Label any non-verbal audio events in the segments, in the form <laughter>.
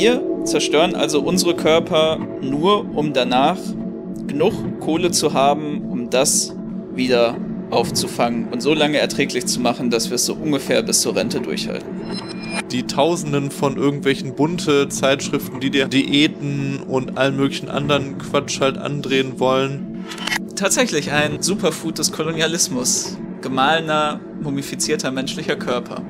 Wir zerstören also unsere Körper nur, um danach genug Kohle zu haben, um das wieder aufzufangen und so lange erträglich zu machen, dass wir es so ungefähr bis zur Rente durchhalten. Die Tausenden von irgendwelchen bunte Zeitschriften, die dir Diäten und allen möglichen anderen Quatsch halt andrehen wollen. Tatsächlich ein Superfood des Kolonialismus. Gemahlener, mumifizierter menschlicher Körper.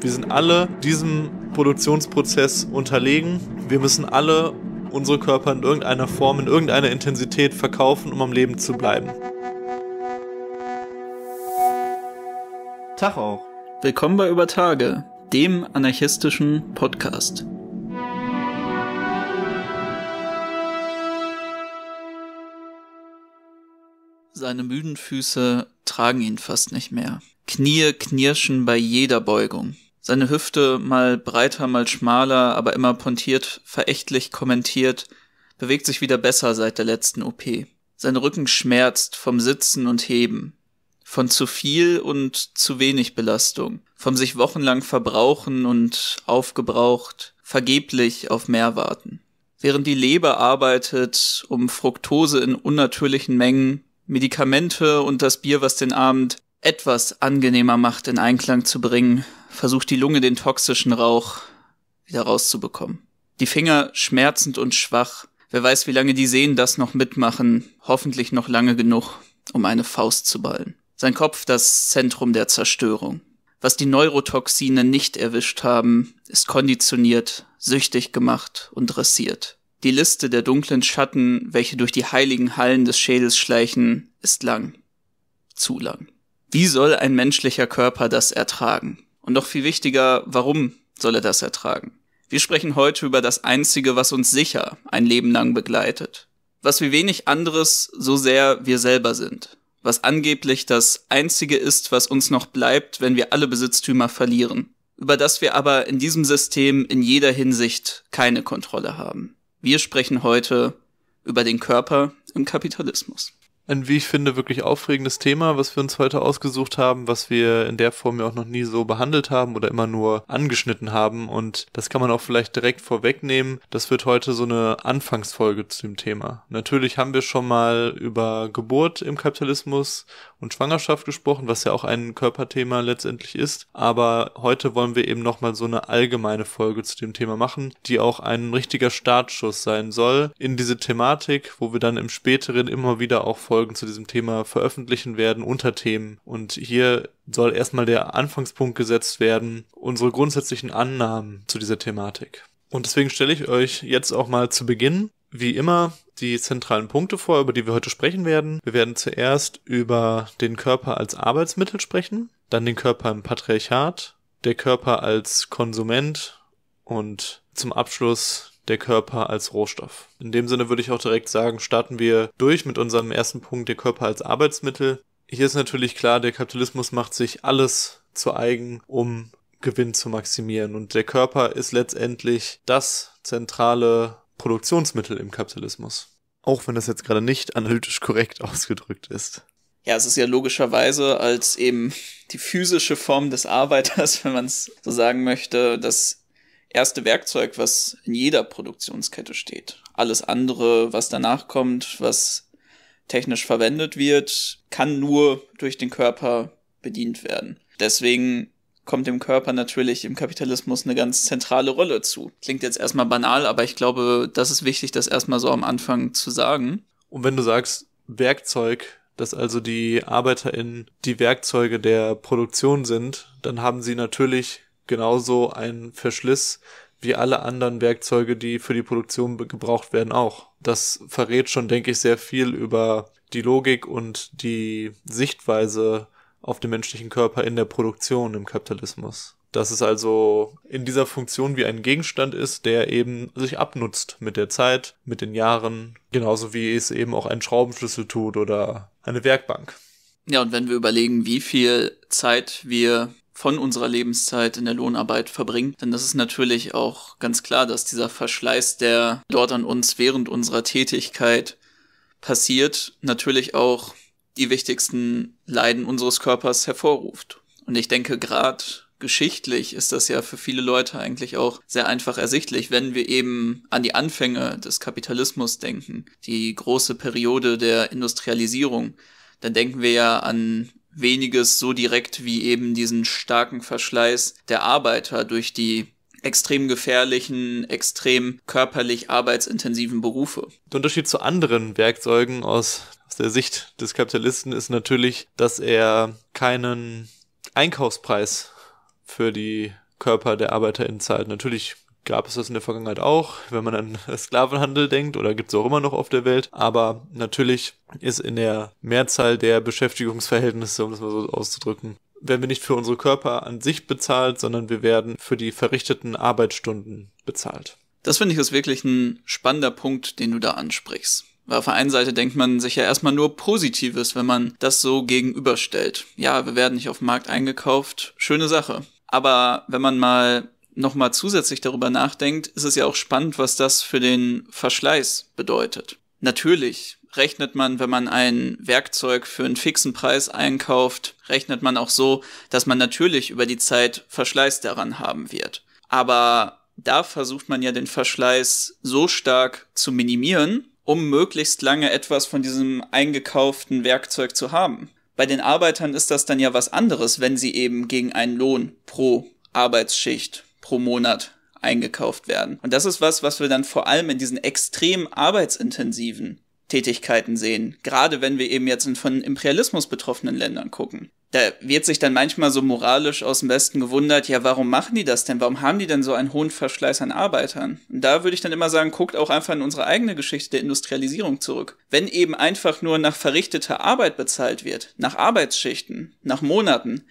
Wir sind alle diesem Produktionsprozess unterlegen. Wir müssen alle unsere Körper in irgendeiner Form, in irgendeiner Intensität verkaufen, um am Leben zu bleiben. Tag auch. Willkommen bei Über Tage, dem anarchistischen Podcast. Seine müden Füße tragen ihn fast nicht mehr. Knie knirschen bei jeder Beugung seine Hüfte mal breiter, mal schmaler, aber immer pontiert, verächtlich kommentiert, bewegt sich wieder besser seit der letzten OP. Sein Rücken schmerzt vom Sitzen und Heben, von zu viel und zu wenig Belastung, vom sich wochenlang verbrauchen und aufgebraucht, vergeblich auf mehr warten. Während die Leber arbeitet, um Fructose in unnatürlichen Mengen, Medikamente und das Bier, was den Abend etwas angenehmer macht, in Einklang zu bringen, versucht die Lunge den toxischen Rauch wieder rauszubekommen. Die Finger schmerzend und schwach. Wer weiß, wie lange die Sehnen das noch mitmachen, hoffentlich noch lange genug, um eine Faust zu ballen. Sein Kopf das Zentrum der Zerstörung. Was die Neurotoxine nicht erwischt haben, ist konditioniert, süchtig gemacht und dressiert. Die Liste der dunklen Schatten, welche durch die heiligen Hallen des Schädels schleichen, ist lang. Zu lang. Wie soll ein menschlicher Körper das ertragen? Und noch viel wichtiger, warum soll er das ertragen? Wir sprechen heute über das Einzige, was uns sicher ein Leben lang begleitet. Was wie wenig anderes, so sehr wir selber sind. Was angeblich das Einzige ist, was uns noch bleibt, wenn wir alle Besitztümer verlieren. Über das wir aber in diesem System in jeder Hinsicht keine Kontrolle haben. Wir sprechen heute über den Körper im Kapitalismus ein, wie ich finde, wirklich aufregendes Thema, was wir uns heute ausgesucht haben, was wir in der Form ja auch noch nie so behandelt haben oder immer nur angeschnitten haben. Und das kann man auch vielleicht direkt vorwegnehmen. Das wird heute so eine Anfangsfolge zu dem Thema. Natürlich haben wir schon mal über Geburt im Kapitalismus und Schwangerschaft gesprochen, was ja auch ein Körperthema letztendlich ist. Aber heute wollen wir eben nochmal so eine allgemeine Folge zu dem Thema machen, die auch ein richtiger Startschuss sein soll in diese Thematik, wo wir dann im späteren immer wieder auch Folgen zu diesem Thema veröffentlichen werden, Unterthemen. Und hier soll erstmal der Anfangspunkt gesetzt werden, unsere grundsätzlichen Annahmen zu dieser Thematik. Und deswegen stelle ich euch jetzt auch mal zu Beginn, wie immer, die zentralen Punkte vor, über die wir heute sprechen werden. Wir werden zuerst über den Körper als Arbeitsmittel sprechen, dann den Körper im Patriarchat, der Körper als Konsument und zum Abschluss der Körper als Rohstoff. In dem Sinne würde ich auch direkt sagen, starten wir durch mit unserem ersten Punkt, der Körper als Arbeitsmittel. Hier ist natürlich klar, der Kapitalismus macht sich alles zu eigen, um Gewinn zu maximieren. Und der Körper ist letztendlich das zentrale Produktionsmittel im Kapitalismus. Auch wenn das jetzt gerade nicht analytisch korrekt <laughs> ausgedrückt ist. Ja, es ist ja logischerweise als eben die physische Form des Arbeiters, <laughs> wenn man es so sagen möchte, das erste Werkzeug, was in jeder Produktionskette steht. Alles andere, was danach kommt, was technisch verwendet wird, kann nur durch den Körper bedient werden. Deswegen kommt dem Körper natürlich im Kapitalismus eine ganz zentrale Rolle zu. Klingt jetzt erstmal banal, aber ich glaube, das ist wichtig, das erstmal so am Anfang zu sagen. Und wenn du sagst, Werkzeug, dass also die ArbeiterInnen die Werkzeuge der Produktion sind, dann haben sie natürlich genauso einen Verschliss wie alle anderen Werkzeuge, die für die Produktion gebraucht werden, auch. Das verrät schon, denke ich, sehr viel über die Logik und die Sichtweise auf den menschlichen Körper in der Produktion im Kapitalismus. Dass es also in dieser Funktion wie ein Gegenstand ist, der eben sich abnutzt mit der Zeit, mit den Jahren, genauso wie es eben auch ein Schraubenschlüssel tut oder eine Werkbank. Ja, und wenn wir überlegen, wie viel Zeit wir von unserer Lebenszeit in der Lohnarbeit verbringen, dann ist es natürlich auch ganz klar, dass dieser Verschleiß, der dort an uns während unserer Tätigkeit passiert, natürlich auch die wichtigsten Leiden unseres Körpers hervorruft. Und ich denke, gerade geschichtlich ist das ja für viele Leute eigentlich auch sehr einfach ersichtlich, wenn wir eben an die Anfänge des Kapitalismus denken, die große Periode der Industrialisierung, dann denken wir ja an weniges so direkt wie eben diesen starken Verschleiß der Arbeiter durch die extrem gefährlichen, extrem körperlich arbeitsintensiven Berufe. Der Unterschied zu anderen Werkzeugen aus der Sicht des Kapitalisten ist natürlich, dass er keinen Einkaufspreis für die Körper der ArbeiterInnen zahlt. Natürlich gab es das in der Vergangenheit auch, wenn man an <laughs> Sklavenhandel denkt oder gibt es auch immer noch auf der Welt. Aber natürlich ist in der Mehrzahl der Beschäftigungsverhältnisse, um das mal so auszudrücken, werden wir nicht für unsere Körper an sich bezahlt, sondern wir werden für die verrichteten Arbeitsstunden bezahlt. Das finde ich ist wirklich ein spannender Punkt, den du da ansprichst. Weil auf der einen Seite denkt man sich ja erstmal nur Positives, wenn man das so gegenüberstellt. Ja, wir werden nicht auf dem Markt eingekauft, schöne Sache. Aber wenn man mal nochmal zusätzlich darüber nachdenkt, ist es ja auch spannend, was das für den Verschleiß bedeutet. Natürlich rechnet man, wenn man ein Werkzeug für einen fixen Preis einkauft, rechnet man auch so, dass man natürlich über die Zeit Verschleiß daran haben wird. Aber da versucht man ja den Verschleiß so stark zu minimieren, um möglichst lange etwas von diesem eingekauften Werkzeug zu haben. Bei den Arbeitern ist das dann ja was anderes, wenn sie eben gegen einen Lohn pro Arbeitsschicht, pro Monat eingekauft werden. Und das ist was, was wir dann vor allem in diesen extrem arbeitsintensiven Tätigkeiten sehen, gerade wenn wir eben jetzt in von Imperialismus betroffenen Ländern gucken da wird sich dann manchmal so moralisch aus dem Westen gewundert, ja, warum machen die das denn? Warum haben die denn so einen hohen Verschleiß an Arbeitern? Und da würde ich dann immer sagen, guckt auch einfach in unsere eigene Geschichte der Industrialisierung zurück. Wenn eben einfach nur nach verrichteter Arbeit bezahlt wird, nach Arbeitsschichten, nach Monaten,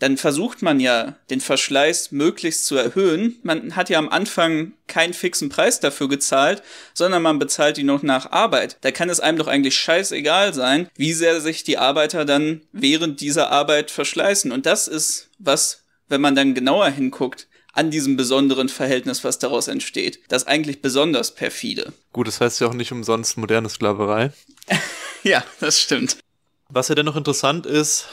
dann versucht man ja, den Verschleiß möglichst zu erhöhen. Man hat ja am Anfang keinen fixen Preis dafür gezahlt, sondern man bezahlt die noch nach Arbeit. Da kann es einem doch eigentlich scheißegal sein, wie sehr sich die Arbeiter dann während dieser Arbeit verschleißen. Und das ist was, wenn man dann genauer hinguckt, an diesem besonderen Verhältnis, was daraus entsteht. Das eigentlich besonders perfide. Gut, das heißt ja auch nicht umsonst moderne Sklaverei. <laughs> ja, das stimmt. Was ja dennoch interessant ist,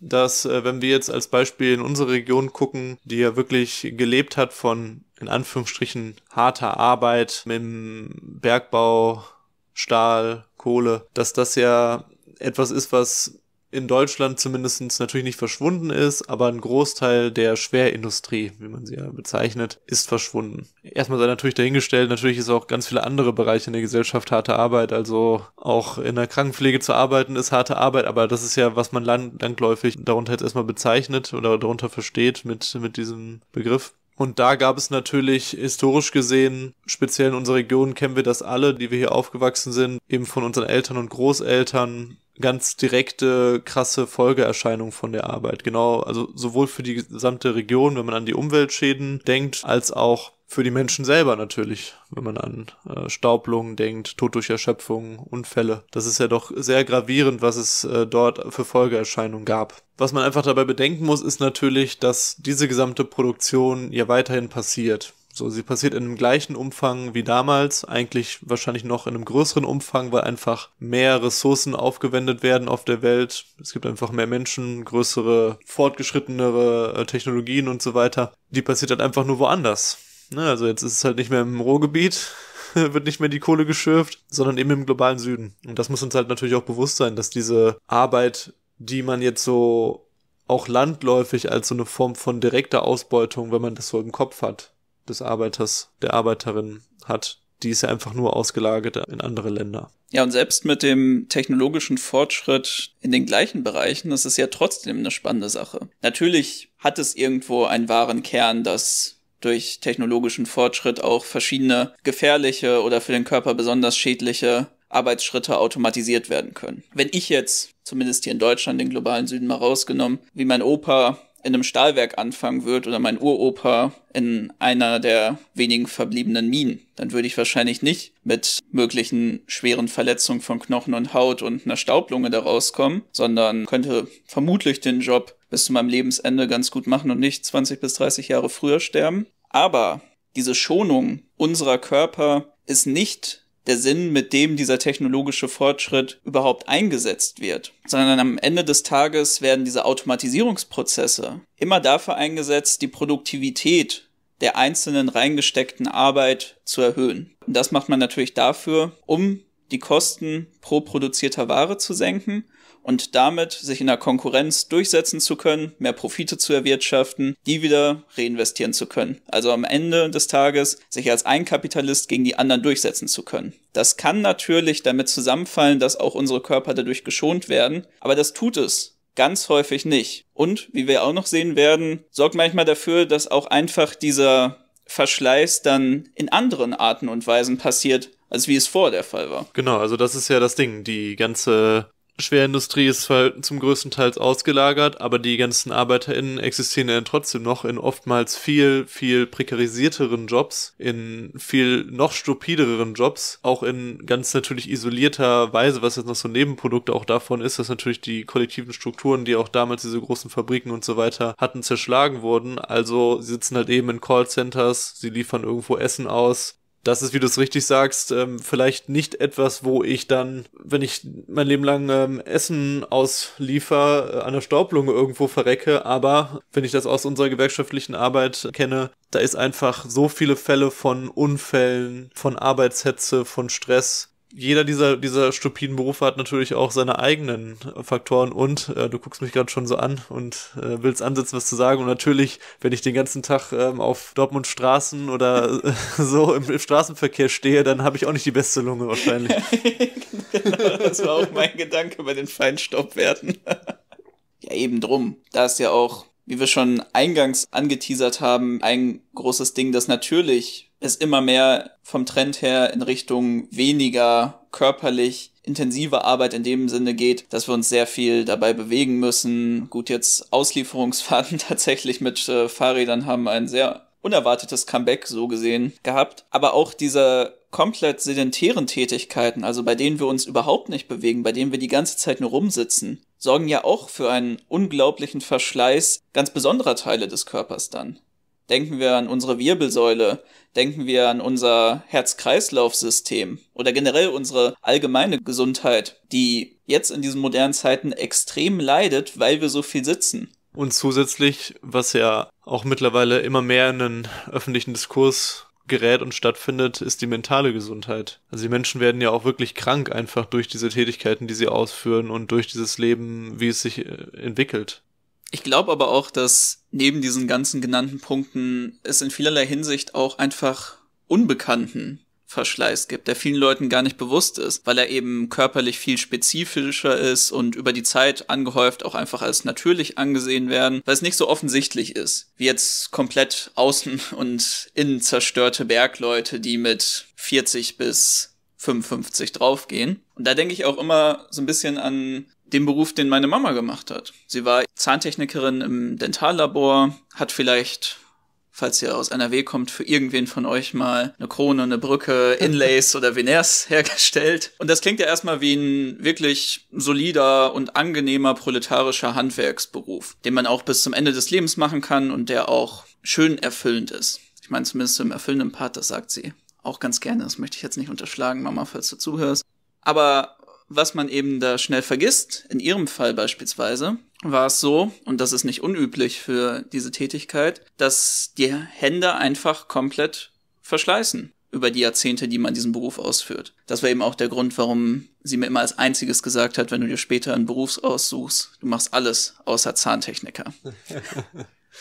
dass äh, wenn wir jetzt als Beispiel in unsere Region gucken, die ja wirklich gelebt hat von in Anführungsstrichen harter Arbeit mit dem Bergbau, Stahl, Kohle, dass das ja etwas ist, was in Deutschland zumindestens natürlich nicht verschwunden ist, aber ein Großteil der Schwerindustrie, wie man sie ja bezeichnet, ist verschwunden. Erstmal sei natürlich dahingestellt, natürlich ist auch ganz viele andere Bereiche in der Gesellschaft harte Arbeit, also auch in der Krankenpflege zu arbeiten ist harte Arbeit, aber das ist ja, was man langläufig darunter jetzt erstmal bezeichnet oder darunter versteht mit, mit diesem Begriff. Und da gab es natürlich historisch gesehen, speziell in unserer Region kennen wir das alle, die wir hier aufgewachsen sind, eben von unseren Eltern und Großeltern, ganz direkte, krasse Folgeerscheinung von der Arbeit. Genau, also sowohl für die gesamte Region, wenn man an die Umweltschäden denkt, als auch für die Menschen selber natürlich, wenn man an äh, Staublungen denkt, Tod durch Erschöpfung, Unfälle. Das ist ja doch sehr gravierend, was es äh, dort für Folgeerscheinungen gab. Was man einfach dabei bedenken muss, ist natürlich, dass diese gesamte Produktion ja weiterhin passiert. So, sie passiert in dem gleichen Umfang wie damals, eigentlich wahrscheinlich noch in einem größeren Umfang, weil einfach mehr Ressourcen aufgewendet werden auf der Welt. Es gibt einfach mehr Menschen, größere, fortgeschrittenere äh, Technologien und so weiter. Die passiert halt einfach nur woanders. Ne, also jetzt ist es halt nicht mehr im Ruhrgebiet, <laughs> wird nicht mehr die Kohle geschürft, sondern eben im globalen Süden. Und das muss uns halt natürlich auch bewusst sein, dass diese Arbeit, die man jetzt so auch landläufig als so eine Form von direkter Ausbeutung, wenn man das so im Kopf hat, des Arbeiters, der Arbeiterin hat, die ist ja einfach nur ausgelagert in andere Länder. Ja, und selbst mit dem technologischen Fortschritt in den gleichen Bereichen, das ist ja trotzdem eine spannende Sache. Natürlich hat es irgendwo einen wahren Kern, dass durch technologischen Fortschritt auch verschiedene gefährliche oder für den Körper besonders schädliche Arbeitsschritte automatisiert werden können. Wenn ich jetzt, zumindest hier in Deutschland, den globalen Süden mal rausgenommen, wie mein Opa in einem Stahlwerk anfangen würde oder mein Uropa in einer der wenigen verbliebenen Minen, dann würde ich wahrscheinlich nicht mit möglichen schweren Verletzungen von Knochen und Haut und einer Staublunge da rauskommen, sondern könnte vermutlich den Job bis zu meinem Lebensende ganz gut machen und nicht 20 bis 30 Jahre früher sterben. Aber diese Schonung unserer Körper ist nicht der Sinn, mit dem dieser technologische Fortschritt überhaupt eingesetzt wird, sondern am Ende des Tages werden diese Automatisierungsprozesse immer dafür eingesetzt, die Produktivität der einzelnen reingesteckten Arbeit zu erhöhen. Und das macht man natürlich dafür, um die Kosten pro produzierter Ware zu senken und damit sich in der Konkurrenz durchsetzen zu können, mehr Profite zu erwirtschaften, die wieder reinvestieren zu können. Also am Ende des Tages sich als ein Kapitalist gegen die anderen durchsetzen zu können. Das kann natürlich damit zusammenfallen, dass auch unsere Körper dadurch geschont werden, aber das tut es ganz häufig nicht. Und wie wir auch noch sehen werden, sorgt manchmal dafür, dass auch einfach dieser Verschleiß dann in anderen Arten und Weisen passiert, als wie es vorher der Fall war. Genau, also das ist ja das Ding. Die ganze Schwerindustrie ist zwar zum größten Teil ausgelagert, aber die ganzen ArbeiterInnen existieren ja trotzdem noch in oftmals viel, viel prekarisierteren Jobs, in viel noch stupidereren Jobs, auch in ganz natürlich isolierter Weise, was jetzt noch so ein Nebenprodukt auch davon ist, dass natürlich die kollektiven Strukturen, die auch damals diese großen Fabriken und so weiter hatten, zerschlagen wurden. Also sie sitzen halt eben in Callcenters, sie liefern irgendwo Essen aus, das ist, wie du es richtig sagst, ähm, vielleicht nicht etwas, wo ich dann, wenn ich mein Leben lang ähm, Essen ausliefer, äh, an der Staublunge irgendwo verrecke. Aber wenn ich das aus unserer gewerkschaftlichen Arbeit kenne, da ist einfach so viele Fälle von Unfällen, von Arbeitshetze, von Stress, jeder dieser, dieser stupiden Berufe hat natürlich auch seine eigenen Faktoren und äh, du guckst mich gerade schon so an und äh, willst ansetzen, was zu sagen. Und natürlich, wenn ich den ganzen Tag ähm, auf Dortmund Straßen oder äh, <laughs> so im, im, Straßenverkehr stehe, dann habe ich auch nicht die beste Lunge wahrscheinlich. <laughs> genau, das war auch mein Gedanke bei den Feinstaubwerten. ja, eben drum. Da ist ja auch, wie wir schon eingangs angeteasert haben, ein großes Ding, das natürlich es immer mehr vom Trend her in Richtung weniger körperlich intensive Arbeit in dem Sinne geht, dass wir uns sehr viel dabei bewegen müssen. Gut, jetzt Auslieferungsfahrten <laughs> tatsächlich mit äh, Fahrrädern haben ein sehr unerwartetes Comeback so gesehen gehabt. Aber auch diese komplett sedentären Tätigkeiten, also bei denen wir uns überhaupt nicht bewegen, bei denen wir die ganze Zeit nur rumsitzen, sorgen ja auch für einen unglaublichen Verschleiß ganz besonderer Teile des Körpers dann. Denken wir an unsere Wirbelsäule, denken wir an unser Herz-Kreislauf-System oder generell unsere allgemeine Gesundheit, die jetzt in diesen modernen Zeiten extrem leidet, weil wir so viel sitzen. Und zusätzlich, was ja auch mittlerweile immer mehr in den öffentlichen Diskurs gerät und stattfindet, ist die mentale Gesundheit. Also die Menschen werden ja auch wirklich krank einfach durch diese Tätigkeiten, die sie ausführen und durch dieses Leben, wie es sich äh, entwickelt. Ich glaube aber auch, dass neben diesen ganzen genannten Punkten es in vielerlei Hinsicht auch einfach unbekannten Verschleiß gibt, der vielen Leuten gar nicht bewusst ist, weil er eben körperlich viel spezifischer ist und über die Zeit angehäuft auch einfach als natürlich angesehen werden, weil es nicht so offensichtlich ist, wie jetzt komplett außen <laughs> und innen zerstörte Bergleute, die mit 40 bis 55 draufgehen. Und da denke ich auch immer so ein bisschen an den Beruf, den meine Mama gemacht hat. Sie war Zahntechnikerin im Dentallabor, hat vielleicht falls ihr aus NRW kommt, für irgendwen von euch mal eine Krone, eine Brücke, <laughs> Inlays oder Veners hergestellt. Und das klingt ja erstmal wie ein wirklich solider und angenehmer proletarischer Handwerksberuf, den man auch bis zum Ende des Lebens machen kann und der auch schön erfüllend ist. Ich meine, zumindest im erfüllenden Part, das sagt sie auch ganz gerne. Das möchte ich jetzt nicht unterschlagen, Mama, falls du zuhörst. Aber was man eben da schnell vergisst, in ihrem Fall beispielsweise, war es so, und das ist nicht unüblich für diese Tätigkeit, dass die Hände einfach komplett verschleißen über die Jahrzehnte, die man diesen Beruf ausführt. Das war eben auch der Grund, warum sie mir immer als einziges gesagt hat, wenn du dir später einen Beruf aussuchst, du machst alles außer Zahntechniker.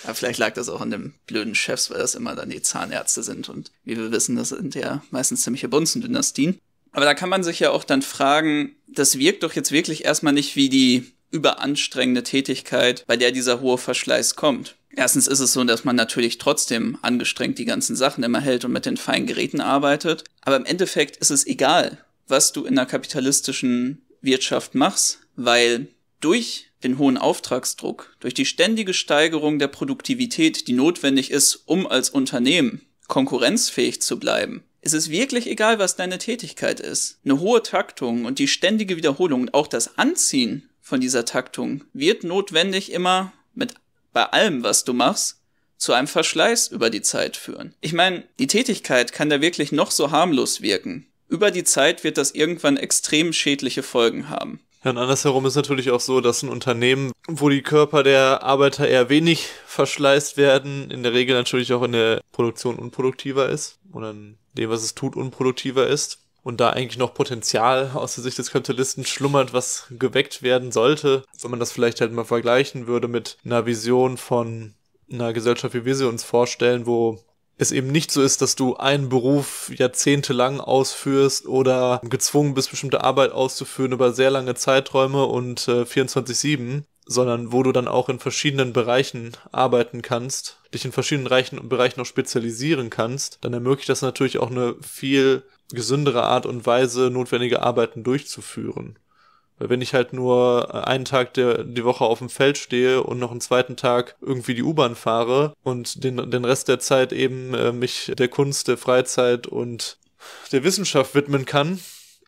ja, <laughs> vielleicht lag das auch an dem blöden Chefs, weil das immer dann die Zahnärzte sind. Und wie wir wissen, das sind ja meistens ziemliche Bunzen-Dynastien. Aber da kann man sich ja auch dann fragen, das wirkt doch jetzt wirklich erstmal nicht wie die überanstrengende Tätigkeit, bei der dieser hohe Verschleiß kommt. Erstens ist es so, dass man natürlich trotzdem angestrengt die ganzen Sachen immer hält und mit den feinen Geräten arbeitet. Aber im Endeffekt ist es egal, was du in der kapitalistischen Wirtschaft machst, weil durch den hohen Auftragsdruck, durch die ständige Steigerung der Produktivität, die notwendig ist, um als Unternehmen konkurrenzfähig zu bleiben, es ist wirklich egal, was deine Tätigkeit ist. Eine hohe Taktung und die ständige Wiederholung und auch das Anziehen von dieser Taktung wird notwendig immer mit bei allem, was du machst, zu einem Verschleiß über die Zeit führen. Ich meine, die Tätigkeit kann da wirklich noch so harmlos wirken. Über die Zeit wird das irgendwann extrem schädliche Folgen haben. Ja, und andersherum ist natürlich auch so, dass ein Unternehmen, wo die Körper der Arbeiter eher wenig verschleißt werden, in der Regel natürlich auch in der Produktion unproduktiver ist oder ein dem, was es tut, unproduktiver ist und da eigentlich noch Potenzial aus der Sicht des Kapitalisten schlummert, was geweckt werden sollte, wenn man das vielleicht halt mal vergleichen würde mit einer Vision von einer Gesellschaft, wie wir sie uns vorstellen, wo es eben nicht so ist, dass du einen Beruf jahrzehntelang ausführst oder gezwungen bist, bestimmte Arbeit auszuführen über sehr lange Zeiträume und äh, 24-7, sondern wo du dann auch in verschiedenen Bereichen arbeiten kannst, dich in verschiedenen Bereichen, Bereichen auch spezialisieren kannst, dann ermöglicht das natürlich auch eine viel gesündere Art und Weise, notwendige Arbeiten durchzuführen. Weil wenn ich halt nur äh, einen Tag der, die Woche auf dem Feld stehe und noch einen zweiten Tag irgendwie die U-Bahn fahre und den, den Rest der Zeit eben äh, mich der Kunst, der Freizeit und der Wissenschaft widmen kann,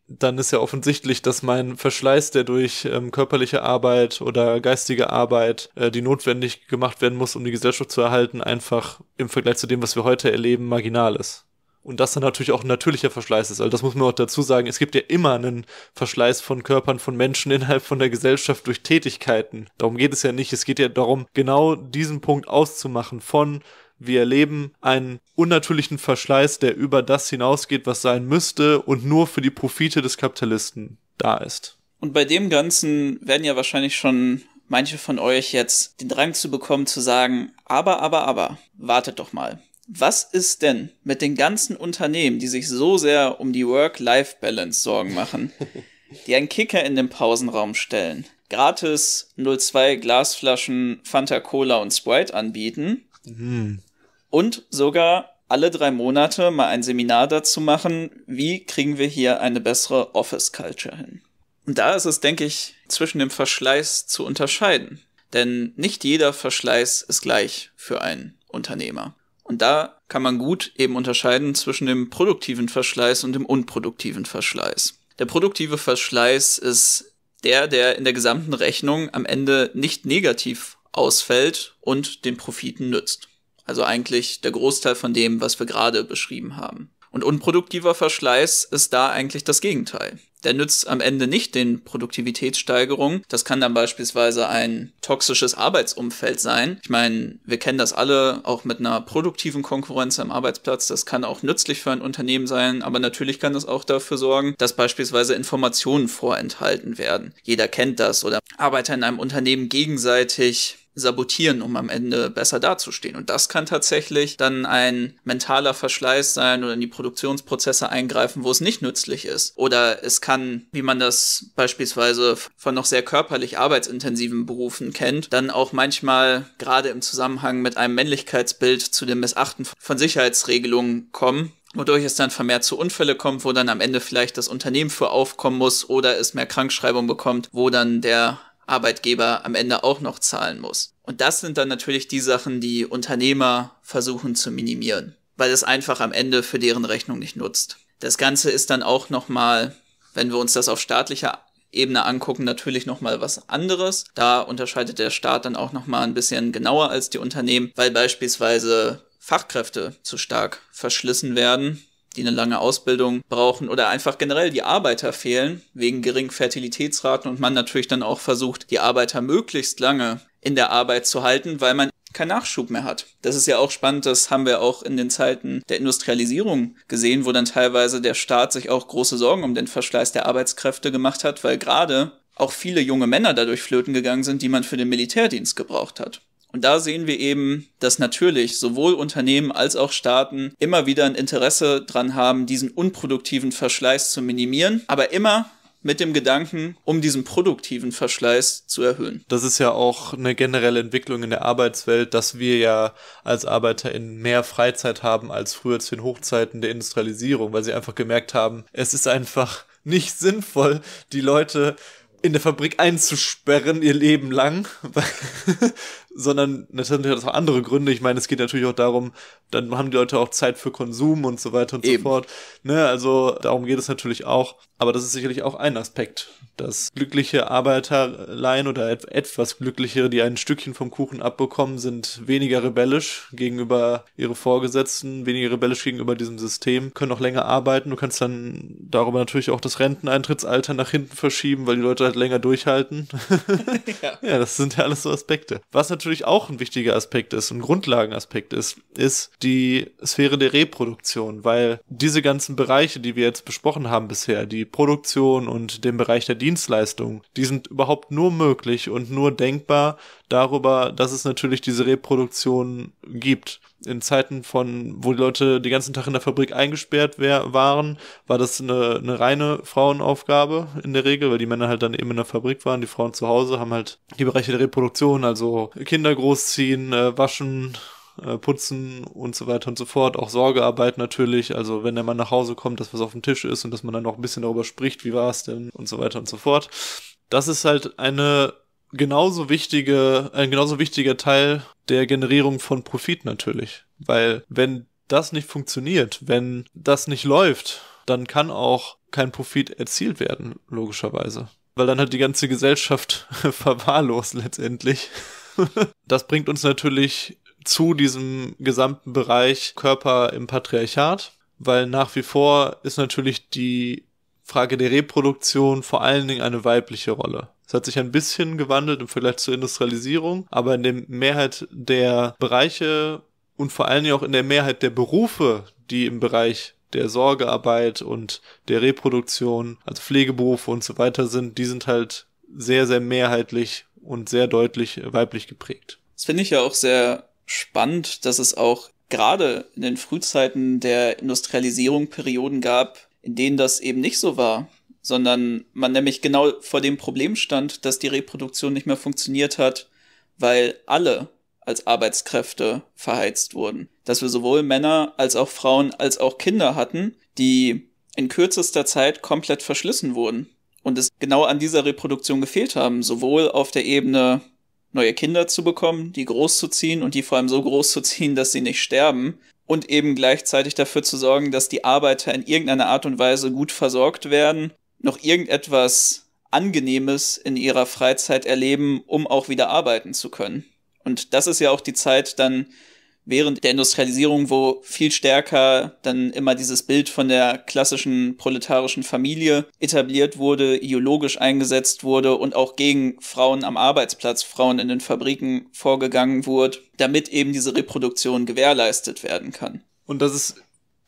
dann ist ja offensichtlich, dass mein Verschleiß, der durch ähm, körperliche Arbeit oder geistige Arbeit, äh, die notwendig gemacht werden muss, um die Gesellschaft zu erhalten, einfach im Vergleich zu dem, was wir heute erleben, marginal ist. Und das dann natürlich auch ein natürlicher Verschleiß ist. Also das muss man auch dazu sagen. Es gibt ja immer einen Verschleiß von Körpern, von Menschen <laughs> innerhalb von der Gesellschaft durch Tätigkeiten. Darum geht es ja nicht. Es geht ja darum, genau diesen Punkt auszumachen von wir erleben einen unnatürlichen Verschleiß, der über das hinausgeht, was sein müsste und nur für die Profite des Kapitalisten da ist. Und bei dem Ganzen werden ja wahrscheinlich schon manche von euch jetzt den Drang zu bekommen, zu sagen, aber, aber, aber, wartet doch mal. Was ist denn mit den ganzen Unternehmen, die sich so sehr um die Work-Life-Balance Sorgen machen, <laughs> die einen Kicker in den Pausenraum stellen, gratis 02 Glasflaschen Fanta Cola und Sprite anbieten, mhm und sogar alle drei Monate mal ein Seminar dazu machen, wie kriegen wir hier eine bessere Office Culture hin. Und da ist es, denke ich, zwischen dem Verschleiß zu unterscheiden. Denn nicht jeder Verschleiß ist gleich für einen Unternehmer. Und da kann man gut eben unterscheiden zwischen dem produktiven Verschleiß und dem unproduktiven Verschleiß. Der produktive Verschleiß ist der, der in der gesamten Rechnung am Ende nicht negativ ausfällt und den Profiten nützt. Also eigentlich der Großteil von dem, was wir gerade beschrieben haben. Und unproduktiver Verschleiß ist da eigentlich das Gegenteil. Der nützt am Ende nicht den Produktivitätssteigerungen. Das kann dann beispielsweise ein toxisches Arbeitsumfeld sein. Ich meine, wir kennen das alle, auch mit einer produktiven Konkurrenz am Arbeitsplatz. Das kann auch nützlich für ein Unternehmen sein, aber natürlich kann das auch dafür sorgen, dass beispielsweise Informationen vorenthalten werden. Jeder kennt das oder Arbeiter in einem Unternehmen gegenseitig sabotieren, um am Ende besser dazustehen. Und das kann tatsächlich dann ein mentaler Verschleiß sein oder in die Produktionsprozesse eingreifen, wo es nicht nützlich ist. Oder es kann, wie man das beispielsweise von noch sehr körperlich arbeitsintensiven Berufen kennt, dann auch manchmal gerade im Zusammenhang mit einem Männlichkeitsbild zu dem Missachten von Sicherheitsregelungen kommen, wodurch es dann vermehrt zu Unfälle kommt, wo dann am Ende vielleicht das Unternehmen für aufkommen muss oder es mehr Krankschreibung bekommt, wo dann der Arbeitgeber am Ende auch noch zahlen muss. Und das sind dann natürlich die Sachen, die Unternehmer versuchen zu minimieren, weil es einfach am Ende für deren Rechnung nicht nutzt. Das Ganze ist dann auch nochmal, wenn wir uns das auf staatlicher Ebene angucken, natürlich nochmal was anderes. Da unterscheidet der Staat dann auch nochmal ein bisschen genauer als die Unternehmen, weil beispielsweise Fachkräfte zu stark verschlissen werden die eine lange Ausbildung brauchen oder einfach generell die Arbeiter fehlen, wegen geringen Fertilitätsraten und man natürlich dann auch versucht, die Arbeiter möglichst lange in der Arbeit zu halten, weil man keinen Nachschub mehr hat. Das ist ja auch spannend, das haben wir auch in den Zeiten der Industrialisierung gesehen, wo dann teilweise der Staat sich auch große Sorgen um den Verschleiß der Arbeitskräfte gemacht hat, weil gerade auch viele junge Männer dadurch flöten gegangen sind, die man für den Militärdienst gebraucht hat. Und da sehen wir eben, dass natürlich sowohl Unternehmen als auch Staaten immer wieder ein Interesse daran haben, diesen unproduktiven Verschleiß zu minimieren, aber immer mit dem Gedanken, um diesen produktiven Verschleiß zu erhöhen. Das ist ja auch eine generelle Entwicklung in der Arbeitswelt, dass wir ja als ArbeiterInnen mehr Freizeit haben als früher zu den Hochzeiten der Industrialisierung, weil sie einfach gemerkt haben, es ist einfach nicht sinnvoll, die Leute in der Fabrik einzusperren ihr Leben lang, <laughs> weil, sondern natürlich hat es auch andere Gründe. Ich meine, es geht natürlich auch darum, dann haben die Leute auch Zeit für Konsum und so weiter und Eben. so fort. Ne, also darum geht es natürlich auch. Aber das ist sicherlich auch ein Aspekt, dass glückliche Arbeiterlein oder et etwas glücklichere, die ein Stückchen vom Kuchen abbekommen, sind weniger rebellisch gegenüber ihren Vorgesetzten, weniger rebellisch gegenüber diesem System, können auch länger arbeiten. Du kannst dann darüber natürlich auch das Renteneintrittsalter nach hinten verschieben, weil die Leute halt länger durchhalten. <laughs> <laughs> ja. ja, das sind ja alles so Aspekte. Was natürlich natürlich auch ein wichtiger Aspekt ist, ein Grundlagenaspekt ist, ist die Sphäre der Reproduktion, weil diese ganzen Bereiche, die wir jetzt besprochen haben bisher, die Produktion und den Bereich der Dienstleistung, die sind überhaupt nur möglich und nur denkbar darüber, dass es natürlich diese Reproduktion gibt in Zeiten von, wo die Leute den ganzen Tag in der Fabrik eingesperrt wär, waren, war das eine, eine reine Frauenaufgabe in der Regel, weil die Männer halt dann eben in der Fabrik waren, die Frauen zu Hause haben halt die Bereiche der Reproduktion, also Kinder großziehen, äh, waschen, äh, Putzen und so weiter und so fort, auch Sorgearbeit natürlich, also wenn der Mann nach Hause kommt, dass was auf dem Tisch ist und dass man dann auch ein bisschen darüber spricht, wie war es denn und so weiter und so fort. Das ist halt eine genauso wichtige, ein genauso wichtiger Teil der Generierung von Profit natürlich. Weil wenn das nicht funktioniert, wenn das nicht läuft, dann kann auch kein Profit erzielt werden, logischerweise. Weil dann hat die ganze Gesellschaft <laughs> verwahrlost letztendlich. <laughs> das bringt uns natürlich zu diesem gesamten Bereich Körper im Patriarchat, weil nach wie vor ist natürlich die Frage der Reproduktion vor allen Dingen eine weibliche Rolle. Es hat sich ein bisschen gewandelt im Vergleich zur Industrialisierung, aber in der Mehrheit der Bereiche und vor allen Dingen auch in der Mehrheit der Berufe, die im Bereich der Sorgearbeit und der Reproduktion, also Pflegeberufe und so weiter sind, die sind halt sehr, sehr mehrheitlich und sehr deutlich weiblich geprägt. Das finde ich ja auch sehr spannend, dass es auch gerade in den Frühzeiten der Industrialisierung Perioden gab, in denen das eben nicht so war sondern man nämlich genau vor dem Problem stand, dass die Reproduktion nicht mehr funktioniert hat, weil alle als Arbeitskräfte verheizt wurden. Dass wir sowohl Männer als auch Frauen als auch Kinder hatten, die in kürzester Zeit komplett verschlissen wurden und es genau an dieser Reproduktion gefehlt haben, sowohl auf der Ebene neue Kinder zu bekommen, die groß zu ziehen und die vor allem so groß zu ziehen, dass sie nicht sterben und eben gleichzeitig dafür zu sorgen, dass die Arbeiter in irgendeiner Art und Weise gut versorgt werden noch irgendetwas Angenehmes in ihrer Freizeit erleben, um auch wieder arbeiten zu können. Und das ist ja auch die Zeit dann während der Industrialisierung, wo viel stärker dann immer dieses Bild von der klassischen proletarischen Familie etabliert wurde, ideologisch eingesetzt wurde und auch gegen Frauen am Arbeitsplatz, Frauen in den Fabriken vorgegangen wurde, damit eben diese Reproduktion gewährleistet werden kann. Und das ist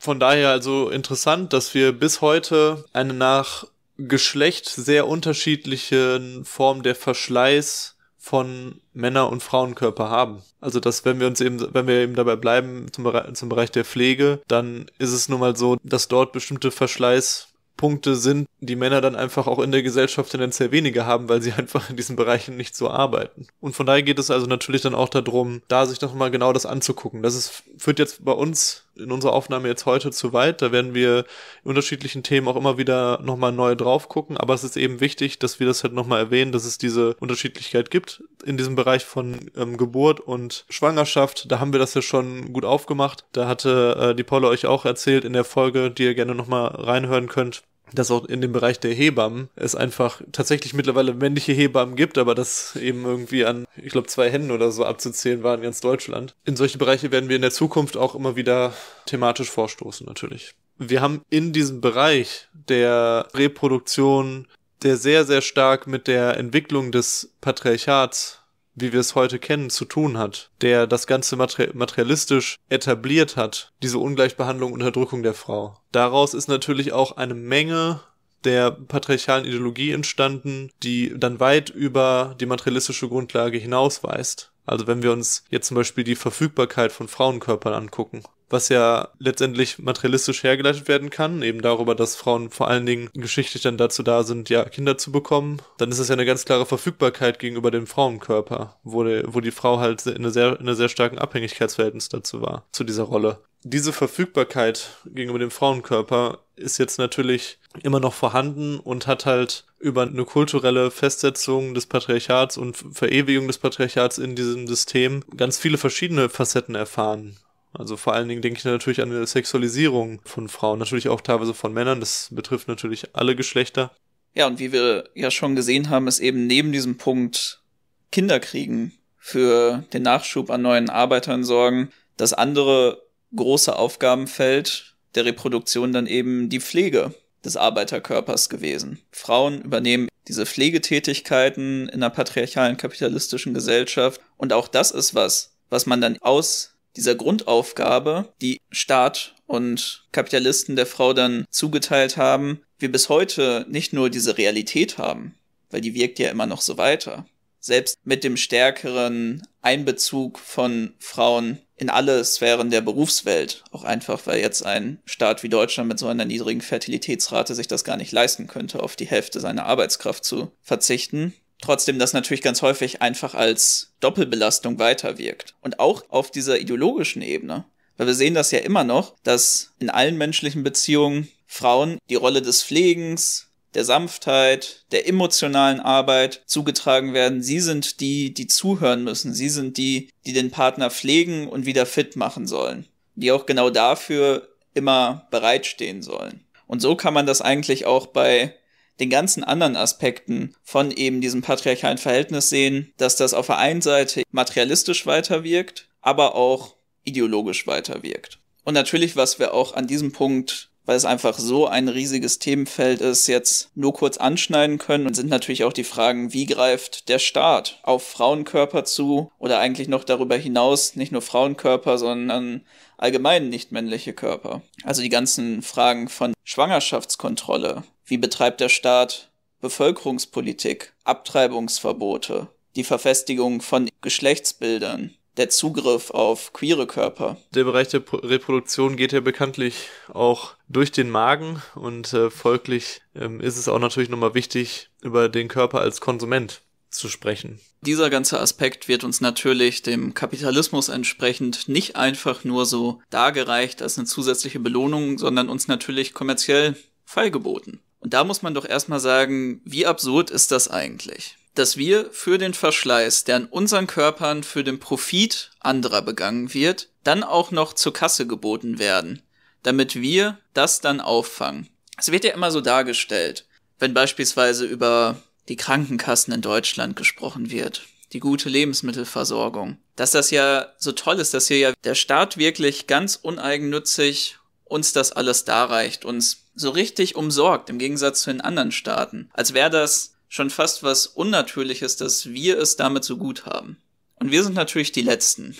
von daher also interessant, dass wir bis heute eine nach Geschlecht sehr unterschiedlichen Formen der Verschleiß von Männer- und Frauenkörper haben. Also dass wenn wir uns eben, wenn wir eben dabei bleiben zum, zum Bereich der Pflege, dann ist es nun mal so, dass dort bestimmte Verschleißpunkte sind, die Männer dann einfach auch in der Gesellschaft tendenziell weniger haben, weil sie <laughs> einfach in diesen Bereichen nicht so arbeiten. Und von daher geht es also natürlich dann auch darum, da sich nochmal genau das anzugucken. Das ist, führt jetzt bei uns in unserer Aufnahme jetzt heute zu weit. Da werden wir in unterschiedlichen Themen auch immer wieder nochmal neu drauf gucken. Aber es ist eben wichtig, dass wir das halt nochmal erwähnen, dass es diese Unterschiedlichkeit gibt in diesem Bereich von ähm, Geburt und Schwangerschaft. Da haben wir das ja schon gut aufgemacht. Da hatte äh, die Paula euch auch erzählt in der Folge, die ihr gerne nochmal reinhören könnt dass auch in dem Bereich der Hebammen es einfach tatsächlich mittlerweile männliche Hebammen gibt, aber das eben irgendwie an, ich glaube, zwei Händen oder so abzuzählen war in ganz Deutschland. In solche Bereiche werden wir in der Zukunft auch immer wieder thematisch vorstoßen, natürlich. Wir haben in diesem Bereich der Reproduktion, der sehr, sehr stark mit der Entwicklung des Patriarchats wie wir es heute kennen, zu tun hat, der das Ganze materialistisch etabliert hat, diese Ungleichbehandlung, Unterdrückung der Frau. Daraus ist natürlich auch eine Menge der patriarchalen Ideologie entstanden, die dann weit über die materialistische Grundlage hinausweist. Also wenn wir uns jetzt zum Beispiel die Verfügbarkeit von Frauenkörpern angucken was ja letztendlich materialistisch hergeleitet werden kann, eben darüber, dass Frauen vor allen Dingen geschichtlich dann dazu da sind, ja, Kinder zu bekommen, dann ist das ja eine ganz klare Verfügbarkeit gegenüber dem Frauenkörper, wo die, wo die Frau halt in einer sehr, in einer sehr starken Abhängigkeitsverhältnis dazu war, zu dieser Rolle. Diese Verfügbarkeit gegenüber dem Frauenkörper ist jetzt natürlich immer noch vorhanden und hat halt über eine kulturelle Festsetzung des Patriarchats und Verewigung des Patriarchats in diesem System ganz viele verschiedene Facetten erfahren. Also vor allen Dingen denke ich natürlich an die Sexualisierung von Frauen, natürlich auch teilweise von Männern. Das betrifft natürlich alle Geschlechter. Ja, und wie wir ja schon gesehen haben, ist eben neben diesem Punkt Kinderkriegen für den Nachschub an neuen Arbeitern sorgen, das andere große Aufgabenfeld der Reproduktion dann eben die Pflege des Arbeiterkörpers gewesen. Frauen übernehmen diese Pflegetätigkeiten in einer patriarchalen kapitalistischen Gesellschaft und auch das ist was, was man dann aus dieser Grundaufgabe, die Staat und Kapitalisten der Frau dann zugeteilt haben, wir bis heute nicht nur diese Realität haben, weil die wirkt ja immer noch so weiter. Selbst mit dem stärkeren Einbezug von Frauen in alle Sphären der Berufswelt, auch einfach, weil jetzt ein Staat wie Deutschland mit so einer niedrigen Fertilitätsrate sich das gar nicht leisten könnte, auf die Hälfte seiner Arbeitskraft zu verzichten, Trotzdem, das natürlich ganz häufig einfach als Doppelbelastung weiterwirkt. Und auch auf dieser ideologischen Ebene. Weil wir sehen das ja immer noch, dass in allen menschlichen Beziehungen Frauen die Rolle des Pflegens, der Sanftheit, der emotionalen Arbeit zugetragen werden. Sie sind die, die zuhören müssen. Sie sind die, die den Partner pflegen und wieder fit machen sollen. Die auch genau dafür immer bereitstehen sollen. Und so kann man das eigentlich auch bei den ganzen anderen Aspekten von eben diesem patriarchalen Verhältnis sehen, dass das auf der einen Seite materialistisch weiterwirkt, aber auch ideologisch weiterwirkt. Und natürlich, was wir auch an diesem Punkt, weil es einfach so ein riesiges Themenfeld ist, jetzt nur kurz anschneiden können, sind natürlich auch die Fragen, wie greift der Staat auf Frauenkörper zu oder eigentlich noch darüber hinaus nicht nur Frauenkörper, sondern allgemein nicht männliche Körper. Also die ganzen Fragen von Schwangerschaftskontrolle, wie betreibt der Staat Bevölkerungspolitik, Abtreibungsverbote, die Verfestigung von Geschlechtsbildern, der Zugriff auf queere Körper. Der Bereich der Reproduktion geht ja bekanntlich auch durch den Magen und äh, folglich ähm, ist es auch natürlich nochmal wichtig, über den Körper als Konsument zu sprechen. Dieser ganze Aspekt wird uns natürlich dem Kapitalismus entsprechend nicht einfach nur so dargereicht als eine zusätzliche Belohnung, sondern uns natürlich kommerziell feilgeboten. Und da muss man doch erstmal sagen, wie absurd ist das eigentlich? Dass wir für den Verschleiß, der an unseren Körpern für den Profit anderer begangen wird, dann auch noch zur Kasse geboten werden, damit wir das dann auffangen. Es wird ja immer so dargestellt, wenn beispielsweise über die Krankenkassen in Deutschland gesprochen wird, die gute Lebensmittelversorgung, dass das ja so toll ist, dass hier ja der Staat wirklich ganz uneigennützig uns das alles darreicht, uns so richtig umsorgt, im Gegensatz zu den anderen Staaten. Als wäre das schon fast was Unnatürliches, dass wir es damit so gut haben. Und wir sind natürlich die Letzten,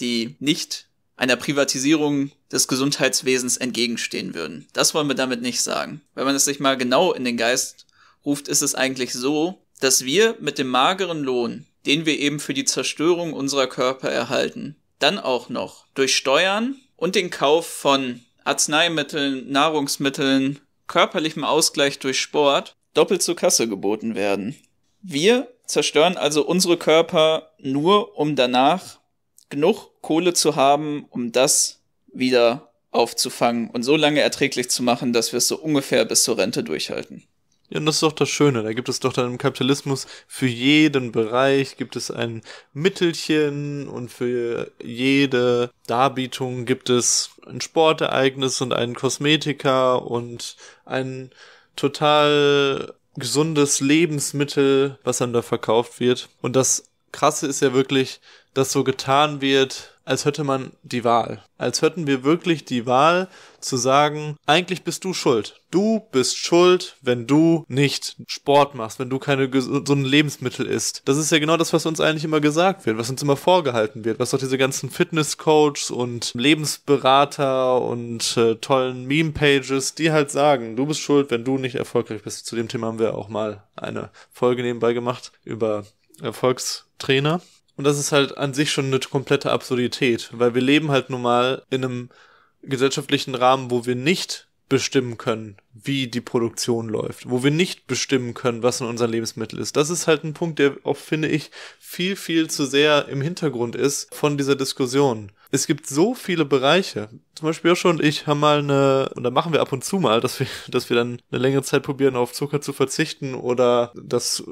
die nicht einer Privatisierung des Gesundheitswesens entgegenstehen würden. Das wollen wir damit nicht sagen. Wenn man es sich mal genau in den Geist ruft, ist es eigentlich so, dass wir mit dem mageren Lohn, den wir eben für die Zerstörung unserer Körper erhalten, dann auch noch durch Steuern und den Kauf von Arzneimitteln, Nahrungsmitteln, körperlichem Ausgleich durch Sport doppelt zur Kasse geboten werden. Wir zerstören also unsere Körper nur, um danach genug Kohle zu haben, um das wieder aufzufangen und so lange erträglich zu machen, dass wir es so ungefähr bis zur Rente durchhalten. Ja, und das ist doch das Schöne. Da gibt es doch dann im Kapitalismus für jeden Bereich gibt es ein Mittelchen und für jede Darbietung gibt es ein Sportereignis und einen Kosmetiker und ein total gesundes Lebensmittel, was dann da verkauft wird. Und das Krasse ist ja wirklich, dass so getan wird, als hätte man die Wahl. Als hätten wir wirklich die Wahl zu sagen, eigentlich bist du schuld. Du bist schuld, wenn du nicht Sport machst, wenn du keine gesunden Lebensmittel isst. Das ist ja genau das, was uns eigentlich immer gesagt wird, was uns immer vorgehalten wird, was doch diese ganzen Fitnesscoachs und Lebensberater und äh, tollen Meme-Pages, die halt sagen, du bist schuld, wenn du nicht erfolgreich bist. Zu dem Thema haben wir auch mal eine Folge nebenbei gemacht über Erfolgstrainer. Und das ist halt an sich schon eine komplette Absurdität, weil wir leben halt nun mal in einem gesellschaftlichen Rahmen, wo wir nicht bestimmen können, wie die Produktion läuft, wo wir nicht bestimmen können, was in unserem Lebensmittel ist. Das ist halt ein Punkt, der auch, finde ich, viel, viel zu sehr im Hintergrund ist von dieser Diskussion. Es gibt so viele Bereiche. Zum Beispiel Joshua und ich haben mal eine, und da machen wir ab und zu mal, dass wir, <laughs> dass wir dann eine längere Zeit probieren, auf Zucker zu verzichten oder das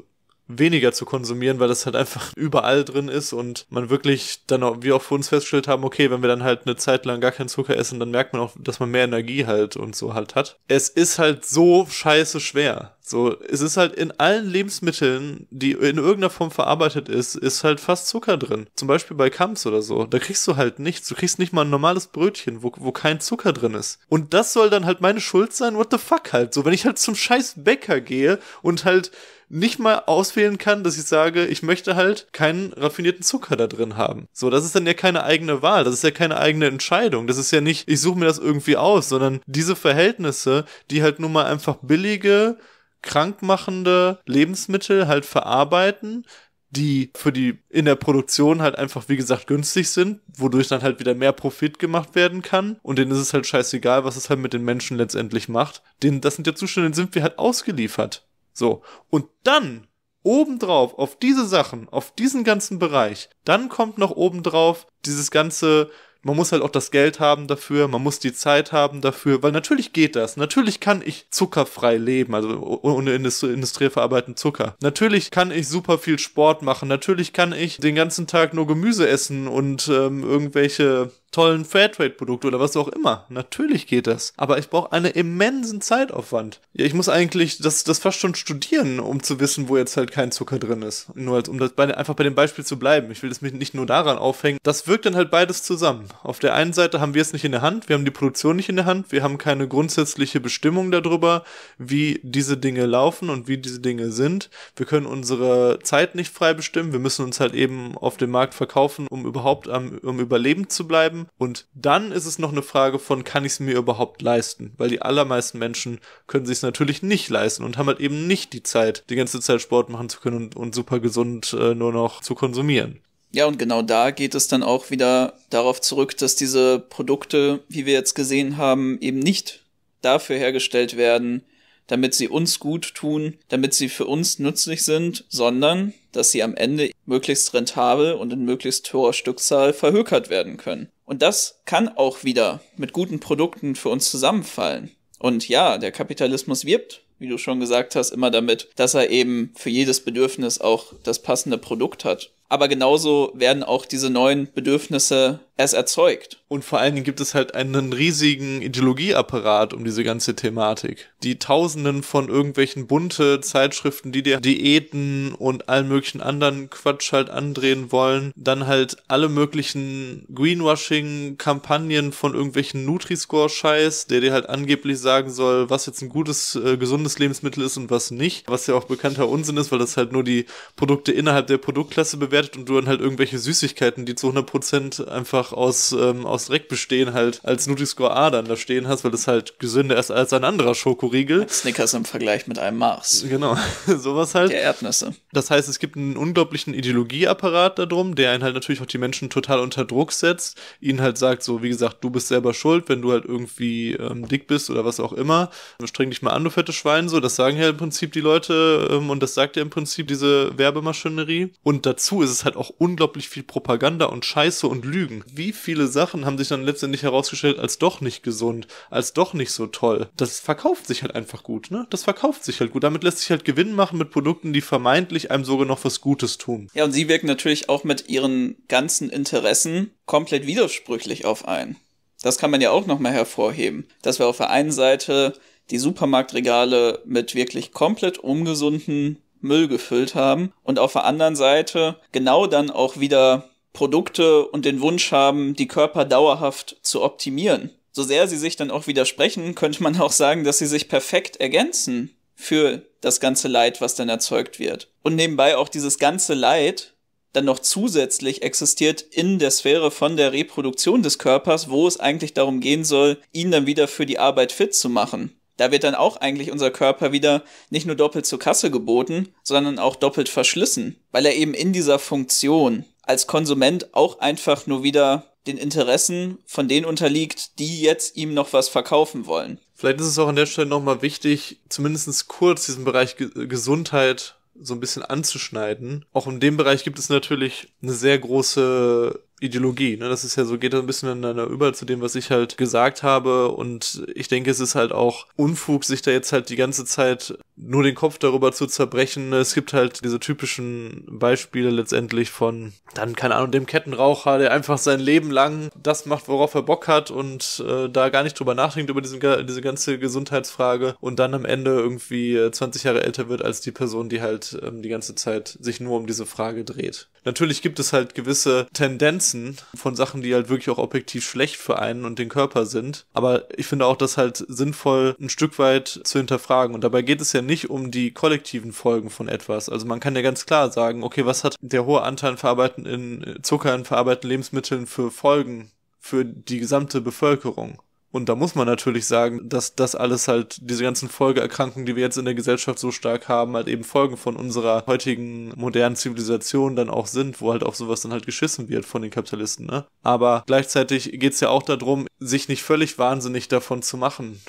weniger zu konsumieren, weil das halt einfach überall drin ist und man wirklich dann auch, wie auch für uns festgestellt haben, okay, wenn wir dann halt eine Zeit lang gar keinen Zucker essen, dann merkt man auch, dass man mehr Energie halt und so halt hat. Es ist halt so scheiße schwer. So, es ist halt in allen Lebensmitteln, die in irgendeiner Form verarbeitet ist, ist halt fast Zucker drin. Zum Beispiel bei Kamps oder so. Da kriegst du halt nichts. Du kriegst nicht mal ein normales Brötchen, wo, wo kein Zucker drin ist. Und das soll dann halt meine Schuld sein? What the fuck halt? So, wenn ich halt zum scheiß Bäcker gehe und halt nicht mal auswählen kann, dass ich sage, ich möchte halt keinen raffinierten Zucker da drin haben. So, das ist dann ja keine eigene Wahl, das ist ja keine eigene Entscheidung, das ist ja nicht, ich suche mir das irgendwie aus, sondern diese Verhältnisse, die halt nun mal einfach billige, krankmachende Lebensmittel halt verarbeiten, die für die in der Produktion halt einfach, wie gesagt, günstig sind, wodurch dann halt wieder mehr Profit gemacht werden kann. Und denen ist es halt scheißegal, was es halt mit den Menschen letztendlich macht. Denen, das sind ja Zustände, denen sind wir halt ausgeliefert. So. Und dann, obendrauf, auf diese Sachen, auf diesen ganzen Bereich, dann kommt noch obendrauf dieses ganze man muss halt auch das Geld haben dafür, man muss die Zeit haben dafür, weil natürlich geht das. Natürlich kann ich zuckerfrei leben, also ohne Indust industriell verarbeiteten Zucker. Natürlich kann ich super viel Sport machen, natürlich kann ich den ganzen Tag nur Gemüse essen und ähm, irgendwelche tollen fairtrade produkt oder was auch immer. Natürlich geht das. Aber ich brauche einen immensen Zeitaufwand. Ja, ich muss eigentlich das, das fast schon studieren, um zu wissen, wo jetzt halt kein Zucker drin ist. Nur als, um das bei, einfach bei dem Beispiel zu bleiben. Ich will das nicht nur daran aufhängen. Das wirkt dann halt beides zusammen. Auf der einen Seite haben wir es nicht in der Hand, wir haben die Produktion nicht in der Hand, wir haben keine grundsätzliche Bestimmung darüber, wie diese Dinge laufen und wie diese Dinge sind. Wir können unsere Zeit nicht frei bestimmen. Wir müssen uns halt eben auf dem Markt verkaufen, um überhaupt am, um überlebend zu bleiben bleiben. Und dann ist es noch eine Frage von, kann ich es mir überhaupt leisten? Weil die allermeisten Menschen können sich es natürlich nicht leisten und haben halt eben nicht die Zeit, die ganze Zeit Sport machen zu können und, und super gesund äh, nur noch zu konsumieren. Ja, und genau da geht es dann auch wieder darauf zurück, dass diese Produkte, wie wir jetzt gesehen haben, eben nicht dafür hergestellt werden, damit sie uns gut tun, damit sie für uns nützlich sind, sondern dass sie am Ende möglichst rentabel und in möglichst hoher Stückzahl verhökert werden können. Und das kann auch wieder mit guten Produkten für uns zusammenfallen. Und ja, der Kapitalismus wirbt, wie du schon gesagt hast, immer damit, dass er eben für jedes Bedürfnis auch das passende Produkt hat aber genauso werden auch diese neuen Bedürfnisse erst erzeugt. Und vor allen Dingen gibt es halt einen riesigen Ideologieapparat um diese ganze Thematik. Die Tausenden von irgendwelchen bunte Zeitschriften, die dir Diäten und allen möglichen anderen Quatsch halt andrehen wollen, dann halt alle möglichen Greenwashing-Kampagnen von irgendwelchen Nutri-Score-Scheiß, der dir halt angeblich sagen soll, was jetzt ein gutes, äh, gesundes Lebensmittel ist und was nicht, was ja auch bekannter Unsinn ist, weil das halt nur die Produkte innerhalb der Produktklasse bewertet verwertet und du dann halt irgendwelche Süßigkeiten, die zu 100% einfach aus, ähm, aus Dreck bestehen, halt als Nutri-Score A dann da stehen hast, weil das halt gesünder ist als ein anderer Schokoriegel. Snickers im Vergleich mit einem Mars. Genau, <laughs> sowas halt. Der Erdnüsse. Das heißt, es gibt einen unglaublichen Ideologieapparat darum, der einen halt natürlich auch die Menschen total unter Druck setzt, ihnen halt sagt, so wie gesagt, du bist selber schuld, wenn du halt irgendwie ähm, dick bist oder was auch immer. Streng dich mal an, du fette Schwein, so, das sagen ja im Prinzip die Leute ähm, und das sagt ja im Prinzip diese Werbemaschinerie. Und dazu ist es ist halt auch unglaublich viel Propaganda und Scheiße und Lügen. Wie viele Sachen haben sich dann letztendlich herausgestellt als doch nicht gesund, als doch nicht so toll? Das verkauft sich halt einfach gut, ne? Das verkauft sich halt gut. Damit lässt sich halt Gewinn machen mit Produkten, die vermeintlich einem sogar noch was Gutes tun. Ja, und sie wirken natürlich auch mit ihren ganzen Interessen komplett widersprüchlich auf einen. Das kann man ja auch nochmal hervorheben, dass wir auf der einen Seite die Supermarktregale mit wirklich komplett ungesunden Müll gefüllt haben und auf der anderen Seite genau dann auch wieder Produkte und den Wunsch haben, die Körper dauerhaft zu optimieren. So sehr sie sich dann auch widersprechen, könnte man auch sagen, dass sie sich perfekt ergänzen für das ganze Leid, was dann erzeugt wird. Und nebenbei auch dieses ganze Leid dann noch zusätzlich existiert in der Sphäre von der Reproduktion des Körpers, wo es eigentlich darum gehen soll, ihn dann wieder für die Arbeit fit zu machen da wird dann auch eigentlich unser Körper wieder nicht nur doppelt zur Kasse geboten, sondern auch doppelt verschlissen, weil er eben in dieser Funktion als Konsument auch einfach nur wieder den Interessen von denen unterliegt, die jetzt ihm noch was verkaufen wollen. Vielleicht ist es auch an der Stelle nochmal wichtig, zumindest kurz diesen Bereich Ge Gesundheit so ein bisschen anzuschneiden. Auch in dem Bereich gibt es natürlich eine sehr große Ideologie. Ne? Das ist ja so, geht ein bisschen ineinander über zu dem, was ich halt gesagt habe. Und ich denke, es ist halt auch Unfug, sich da jetzt halt die ganze Zeit nur den Kopf darüber zu zerbrechen. Es gibt halt diese typischen Beispiele letztendlich von dann, keine Ahnung, dem Kettenraucher, der einfach sein Leben lang das macht, worauf er Bock hat und äh, da gar nicht drüber nachdenkt, über diesen, diese ganze Gesundheitsfrage und dann am Ende irgendwie 20 äh, Jahre älter wird als die Person, die halt ähm, die ganze Zeit sich nur um diese Frage dreht. Natürlich gibt es halt gewisse Tendenzen, Grenzen von Sachen, die halt wirklich auch objektiv schlecht für einen und den Körper sind. Aber ich finde auch das halt sinnvoll, ein Stück weit zu hinterfragen. Und dabei geht es ja nicht um die kollektiven Folgen von etwas. Also man kann ja ganz klar sagen, okay, was hat der hohe Anteil verarbeiteten in äh, Zucker in verarbeiteten Lebensmitteln für Folgen für die gesamte Bevölkerung? Und da muss man natürlich sagen, dass das alles halt, diese ganzen Folgeerkrankungen, die wir jetzt in der Gesellschaft so stark haben, halt eben Folgen von unserer heutigen modernen Zivilisation dann auch sind, wo halt auch sowas dann halt geschissen wird von den Kapitalisten, ne? Aber gleichzeitig geht's ja auch darum, sich nicht völlig wahnsinnig davon zu machen.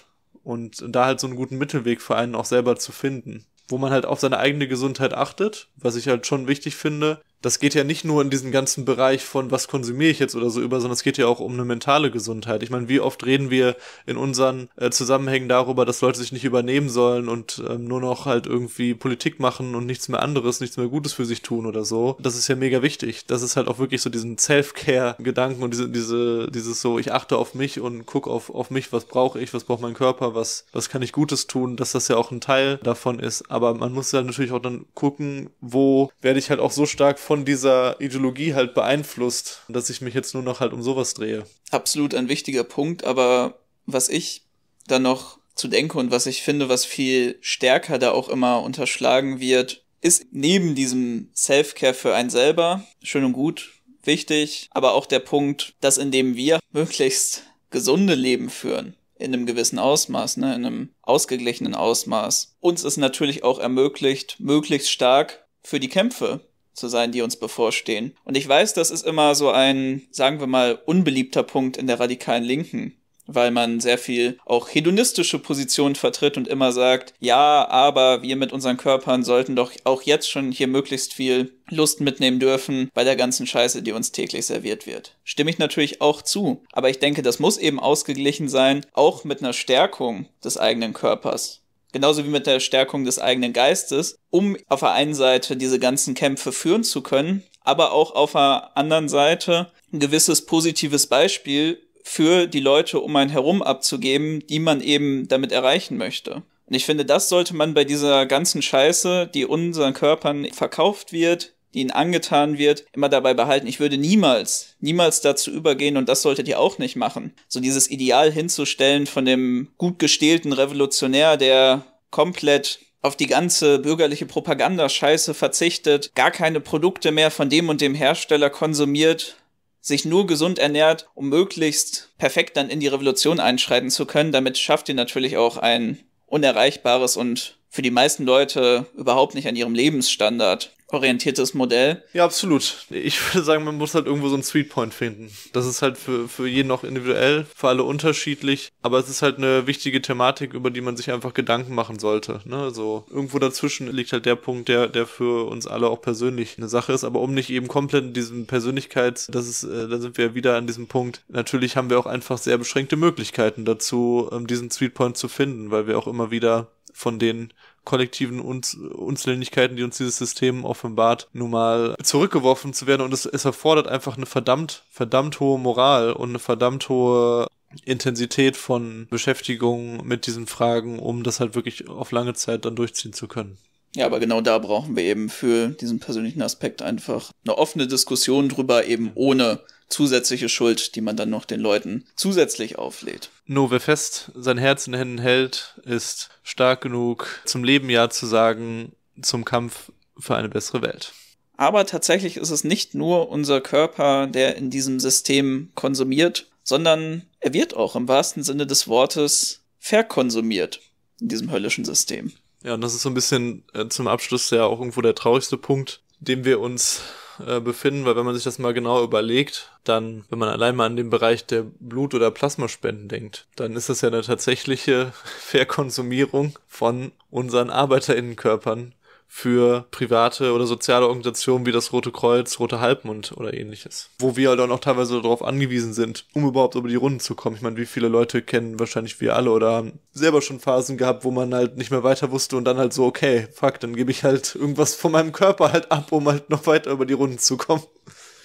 Und da halt so einen guten Mittelweg für einen auch selber zu finden wo man halt auf seine eigene Gesundheit achtet, was ich halt schon wichtig finde, das geht ja nicht nur in diesen ganzen Bereich von, was konsumiere ich jetzt oder so über, sondern es geht ja auch um eine mentale Gesundheit. Ich meine, wie oft reden wir in unseren äh, Zusammenhängen darüber, dass Leute sich nicht übernehmen sollen und ähm, nur noch halt irgendwie Politik machen und nichts mehr anderes, nichts mehr Gutes für sich tun oder so. Das ist ja mega wichtig. Das ist halt auch wirklich so diesen Self-Care-Gedanken und diese, diese, dieses so, ich achte auf mich und gucke auf, auf mich, was brauche ich, was braucht mein Körper, was, was kann ich Gutes tun, dass das ja auch ein Teil davon ist. Aber man muss ja natürlich auch dann gucken, wo werde ich halt auch so stark von dieser Ideologie halt beeinflusst, dass ich mich jetzt nur noch halt um sowas drehe. Absolut ein wichtiger Punkt, aber was ich dann noch zu denken und was ich finde, was viel stärker da auch immer unterschlagen wird, ist neben diesem Self-Care für einen selber, schön und gut, wichtig, aber auch der Punkt, dass indem wir <laughs> möglichst gesunde Leben führen, in einem gewissen Ausmaß, ne, in einem ausgeglichenen Ausmaß, uns es natürlich auch ermöglicht, möglichst stark für die Kämpfe zu sein, die uns bevorstehen. Und ich weiß, das ist immer so ein, sagen wir mal, unbeliebter Punkt in der radikalen Linken weil man sehr viel auch hedonistische Positionen vertritt und immer sagt, ja, aber wir mit unseren Körpern sollten doch auch jetzt schon hier möglichst viel Lust mitnehmen dürfen bei der ganzen Scheiße, die uns täglich serviert wird. Stimme ich natürlich auch zu, aber ich denke, das muss eben ausgeglichen sein, auch mit einer Stärkung des eigenen Körpers genauso wie mit der Stärkung des eigenen Geistes, um auf der einen Seite diese ganzen Kämpfe führen zu können, aber auch auf der anderen Seite ein gewisses positives Beispiel für die Leute um einen herum abzugeben, die man eben damit erreichen möchte. Und ich finde, das sollte man bei dieser ganzen Scheiße, die unseren Körpern verkauft wird, die ihnen angetan wird, immer dabei behalten. Ich würde niemals, niemals dazu übergehen und das solltet ihr auch nicht machen. So dieses Ideal hinzustellen von dem gut gestählten Revolutionär, der komplett auf die ganze bürgerliche Propagandascheiße verzichtet, gar keine Produkte mehr von dem und dem Hersteller konsumiert, sich nur gesund ernährt, um möglichst perfekt dann in die Revolution einschreiten zu können. Damit schafft ihr natürlich auch ein unerreichbares und für die meisten Leute überhaupt nicht an ihrem Lebensstandard orientiertes Modell. Ja, absolut. Ich würde sagen, man muss halt irgendwo so einen Sweet Point finden. Das ist halt für, für jeden auch individuell, für alle unterschiedlich, aber es ist halt eine wichtige Thematik, über die man sich einfach Gedanken machen sollte. Ne? So, irgendwo dazwischen liegt halt der Punkt, der, der für uns alle auch persönlich eine Sache ist, aber um nicht eben komplett in diesem Persönlichkeits, das ist, äh, da sind wir wieder an diesem Punkt. Natürlich haben wir auch einfach sehr beschränkte Möglichkeiten dazu, ähm, diesen Sweet Point zu finden, weil wir auch immer wieder von den kollektiven Unz Unzulänglichkeiten, die uns dieses System offenbart, nun mal zurückgeworfen zu werden. Und es, es erfordert einfach eine verdammt, verdammt hohe Moral und eine verdammt hohe Intensität von Beschäftigung mit diesen Fragen, um das halt wirklich auf lange Zeit dann durchziehen zu können. Ja, aber genau da brauchen wir eben für diesen persönlichen Aspekt einfach eine offene Diskussion drüber, eben ohne zusätzliche Schuld, die man dann noch den Leuten zusätzlich auflädt. Nur wer fest sein Herz in Händen hält, ist stark genug, zum Leben Ja zu sagen, zum Kampf für eine bessere Welt. Aber tatsächlich ist es nicht nur unser Körper, der in diesem System konsumiert, sondern er wird auch im wahrsten Sinne des Wortes verkonsumiert in diesem höllischen System. Ja, und das ist so ein bisschen äh, zum Abschluss ja auch irgendwo der traurigste Punkt, dem wir uns äh, befinden, weil wenn man sich das mal genau überlegt, dann, wenn man allein mal an den Bereich der Blut- oder Plasmaspenden denkt, dann ist das ja eine tatsächliche <laughs> Verkonsumierung von unseren ArbeiterInnenkörpern für private oder soziale Organisationen wie das Rote Kreuz, Rote Halbmond oder ähnliches. Wo wir halt auch noch teilweise darauf angewiesen sind, um überhaupt über die Runden zu kommen. Ich meine, wie viele Leute kennen wahrscheinlich wir alle oder haben selber schon Phasen gehabt, wo man halt nicht mehr weiter wusste und dann halt so, okay, fuck, dann gebe ich halt irgendwas von meinem Körper halt ab, um halt noch weiter über die Runden zu kommen.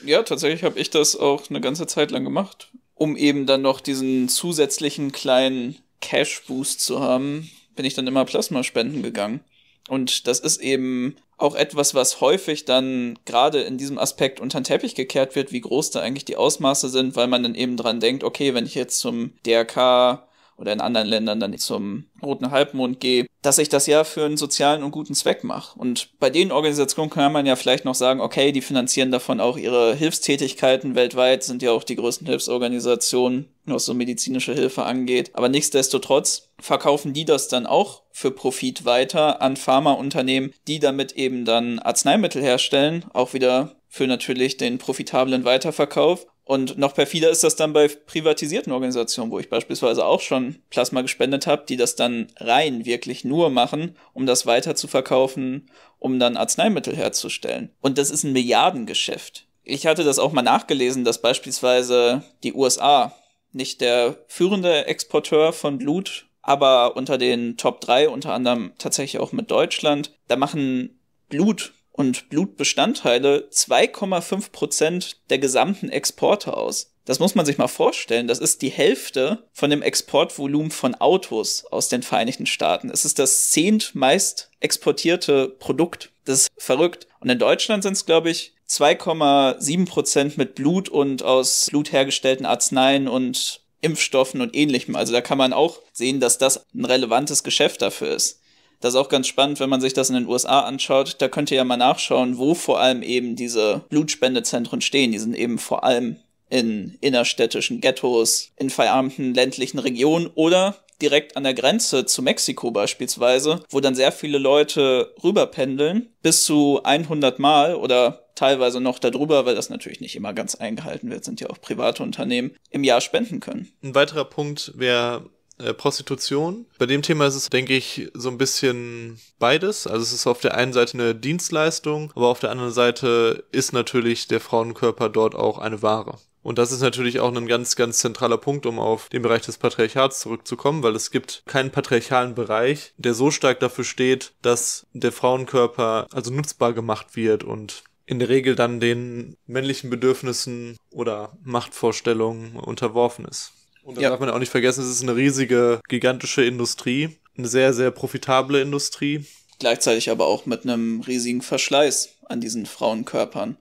Ja, tatsächlich habe ich das auch eine ganze Zeit lang gemacht, um eben dann noch diesen zusätzlichen kleinen Cash-Boost zu haben, bin ich dann immer Plasma spenden gegangen. Und das ist eben auch etwas, was häufig dann gerade in diesem Aspekt unter den Teppich gekehrt wird, wie groß da eigentlich die Ausmaße sind, weil man dann eben dran denkt, okay, wenn ich jetzt zum DRK oder in anderen Ländern dann zum Roten Halbmond gehe, dass ich das ja für einen sozialen und guten Zweck mache. Und bei den Organisationen kann man ja vielleicht noch sagen, okay, die finanzieren davon auch ihre Hilfstätigkeiten weltweit, sind ja auch die größten Hilfsorganisationen, was so medizinische Hilfe angeht. Aber nichtsdestotrotz verkaufen die das dann auch für Profit weiter an Pharmaunternehmen, die damit eben dann Arzneimittel herstellen, auch wieder für natürlich den profitablen Weiterverkauf und noch perfider ist das dann bei privatisierten Organisationen, wo ich beispielsweise auch schon Plasma gespendet habe, die das dann rein wirklich nur machen, um das weiter zu verkaufen, um dann Arzneimittel herzustellen. Und das ist ein Milliardengeschäft. Ich hatte das auch mal nachgelesen, dass beispielsweise die USA nicht der führende Exporteur von Blut, aber unter den Top 3 unter anderem tatsächlich auch mit Deutschland, da machen Blut und Blutbestandteile 2,5 Prozent der gesamten Exporte aus. Das muss man sich mal vorstellen. Das ist die Hälfte von dem Exportvolumen von Autos aus den Vereinigten Staaten. Es ist das zehntmeist exportierte Produkt. Das ist verrückt. Und in Deutschland sind es, glaube ich, 2,7 Prozent mit Blut und aus Blut hergestellten Arzneien und Impfstoffen und ähnlichem. Also da kann man auch sehen, dass das ein relevantes Geschäft dafür ist. Das ist auch ganz spannend, wenn man sich das in den USA anschaut. Da könnt ihr ja mal nachschauen, wo vor allem eben diese Blutspendezentren stehen. Die sind eben vor allem in innerstädtischen Ghettos, in verarmten ländlichen Regionen oder direkt an der Grenze zu Mexiko beispielsweise, wo dann sehr viele Leute rüberpendeln, bis zu 100 Mal oder teilweise noch darüber, weil das natürlich nicht immer ganz eingehalten wird, sind ja auch private Unternehmen, im Jahr spenden können. Ein weiterer Punkt wäre äh, Prostitution. Bei dem Thema ist es, denke ich, so ein bisschen beides. Also es ist auf der einen Seite eine Dienstleistung, aber auf der anderen Seite ist natürlich der Frauenkörper dort auch eine Ware. Und das ist natürlich auch ein ganz, ganz zentraler Punkt, um auf den Bereich des Patriarchats zurückzukommen, weil es gibt keinen patriarchalen Bereich, der so stark dafür steht, dass der Frauenkörper also nutzbar gemacht wird und in der Regel dann den männlichen Bedürfnissen oder Machtvorstellungen unterworfen ist. Und da ja. darf man auch nicht vergessen, es ist eine riesige, gigantische Industrie, eine sehr, sehr profitable Industrie. Gleichzeitig aber auch mit einem riesigen Verschleiß an diesen Frauenkörpern,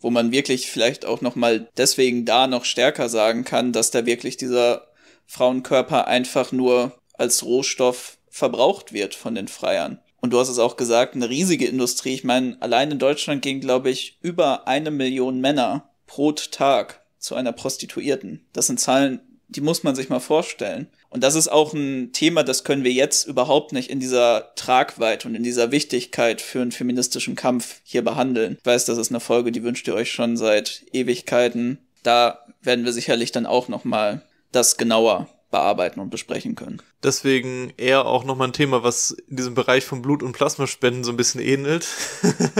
wo man wirklich vielleicht auch nochmal deswegen da noch stärker sagen kann, dass da wirklich dieser Frauenkörper einfach nur als Rohstoff verbraucht wird von den Freiern. Und du hast es auch gesagt, eine riesige Industrie. Ich meine, allein in Deutschland gehen, glaube ich, über eine Million Männer pro Tag zu einer Prostituierten. Das sind Zahlen, die muss man sich mal vorstellen. Und das ist auch ein Thema, das können wir jetzt überhaupt nicht in dieser Tragweite und in dieser Wichtigkeit für einen feministischen Kampf hier behandeln. Ich weiß, das ist eine Folge, die wünscht ihr euch schon seit Ewigkeiten. Da werden wir sicherlich dann auch nochmal das genauer bearbeiten und besprechen können. Deswegen eher auch nochmal ein Thema, was in diesem Bereich von Blut- und Plasmaspenden so ein bisschen ähnelt.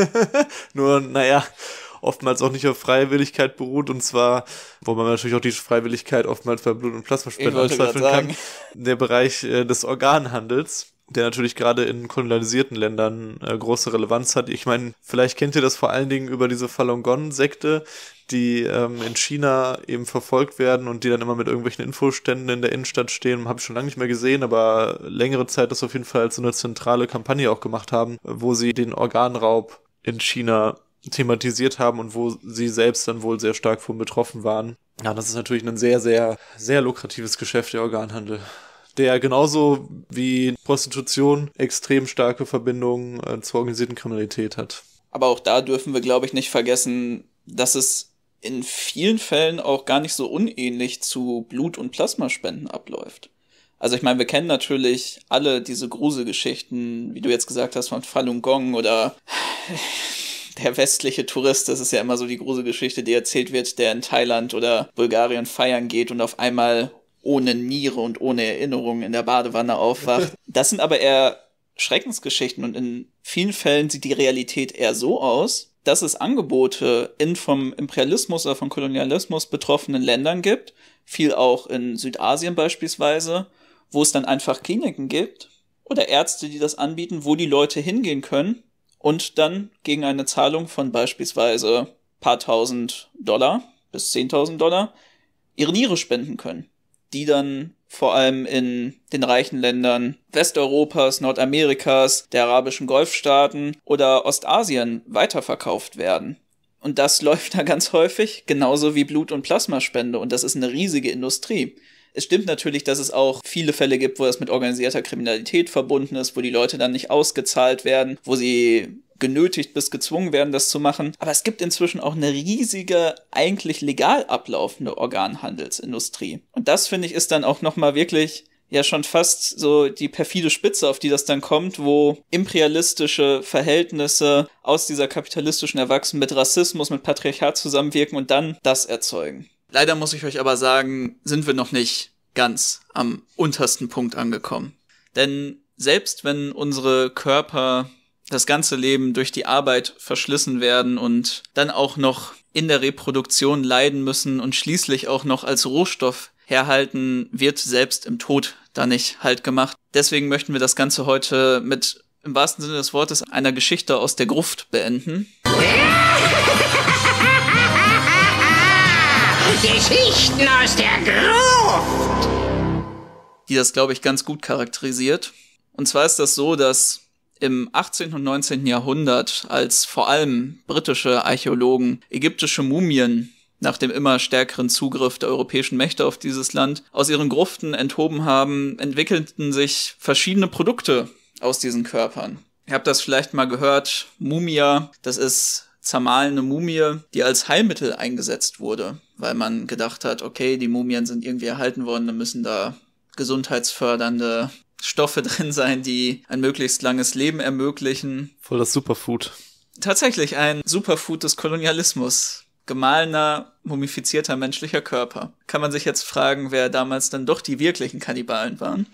<laughs> Nur, naja, oftmals auch nicht auf Freiwilligkeit beruht und zwar, wo man natürlich auch die Freiwilligkeit oftmals bei Blut- und Plasmaspenden anzweifeln kann, der Bereich äh, des Organhandels der natürlich gerade in kolonialisierten Ländern äh, große Relevanz hat. Ich meine, vielleicht kennt ihr das vor allen Dingen über diese Falun Gong-Sekte, die ähm, in China eben verfolgt werden und die dann immer mit irgendwelchen Infoständen in der Innenstadt stehen. Habe ich schon lange nicht mehr gesehen, aber längere Zeit das auf jeden Fall als so eine zentrale Kampagne auch gemacht haben, wo sie den Organraub in China thematisiert haben und wo sie selbst dann wohl sehr stark von betroffen waren. Ja, das ist natürlich ein sehr, sehr, sehr lukratives Geschäft, der Organhandel der genauso wie Prostitution extrem starke Verbindungen äh, zur organisierten Kriminalität hat. Aber auch da dürfen wir, glaube ich, nicht vergessen, dass es in vielen Fällen auch gar nicht so unähnlich zu Blut- und Plasmaspenden abläuft. Also ich meine, wir kennen natürlich alle diese Gruselgeschichten, wie du jetzt gesagt hast, von Falun Gong oder der westliche Tourist, das ist ja immer so die große Geschichte, die erzählt wird, der in Thailand oder Bulgarien feiern geht und auf einmal ohne Niere und ohne Erinnerung in der Badewanne aufwacht. <laughs> Das sind aber eher Schreckensgeschichten und in vielen Fällen sieht die Realität eher so aus, dass es Angebote in vom Imperialismus oder vom Kolonialismus betroffenen Ländern gibt, viel auch in Südasien beispielsweise, wo es dann einfach Kliniken gibt oder Ärzte, die das anbieten, wo die Leute hingehen können und dann gegen eine Zahlung von beispielsweise paar tausend Dollar bis zehntausend Dollar ihre Niere spenden können, die dann vor allem in den reichen Ländern Westeuropas, Nordamerikas, der arabischen Golfstaaten oder Ostasien weiterverkauft werden. Und das <laughs> läuft da ganz häufig, genauso wie Blut- und Plasmaspende, und das ist eine riesige Industrie. Es stimmt natürlich, dass es auch viele Fälle gibt, wo das mit organisierter Kriminalität verbunden ist, wo die Leute dann nicht ausgezahlt werden, wo sie genötigt bis gezwungen werden, das zu machen. Aber es gibt inzwischen auch eine riesige, eigentlich legal ablaufende Organhandelsindustrie. Und das finde ich ist dann auch nochmal wirklich ja schon fast so die perfide Spitze, auf die das dann kommt, wo imperialistische Verhältnisse aus dieser kapitalistischen Erwachsenen mit Rassismus, mit Patriarchat zusammenwirken und dann das erzeugen. Leider muss ich euch aber sagen, sind wir noch nicht ganz am untersten Punkt angekommen. Denn selbst wenn unsere Körper das ganze Leben durch die Arbeit verschlissen werden und dann auch noch in der Reproduktion leiden müssen und schließlich auch noch als Rohstoff herhalten, wird selbst im Tod da nicht halt gemacht. Deswegen möchten wir das Ganze heute mit im wahrsten Sinne des Wortes einer Geschichte aus der Gruft beenden. Geschichten aus der Gruft, die das, glaube ich, ganz gut charakterisiert. Und zwar ist das so, dass im 18. und 19. Jahrhundert, als vor allem britische Archäologen ägyptische Mumien nach dem immer stärkeren Zugriff der europäischen Mächte auf dieses Land aus ihren Gruften enthoben haben, entwickelten sich verschiedene Produkte aus diesen Körpern. Ihr habt das vielleicht mal gehört, Mumia, das ist zermahlene Mumie, die als Heilmittel eingesetzt wurde, weil man gedacht hat, okay, die Mumien sind irgendwie erhalten worden, dann müssen da gesundheitsfördernde Stoffe <laughs> drin sein, die ein möglichst langes Leben ermöglichen. Voll das Superfood. Tatsächlich ein Superfood des Kolonialismus. Gemahlener, mumifizierter menschlicher Körper. Kann man sich jetzt fragen, wer damals dann doch die wirklichen Kannibalen waren.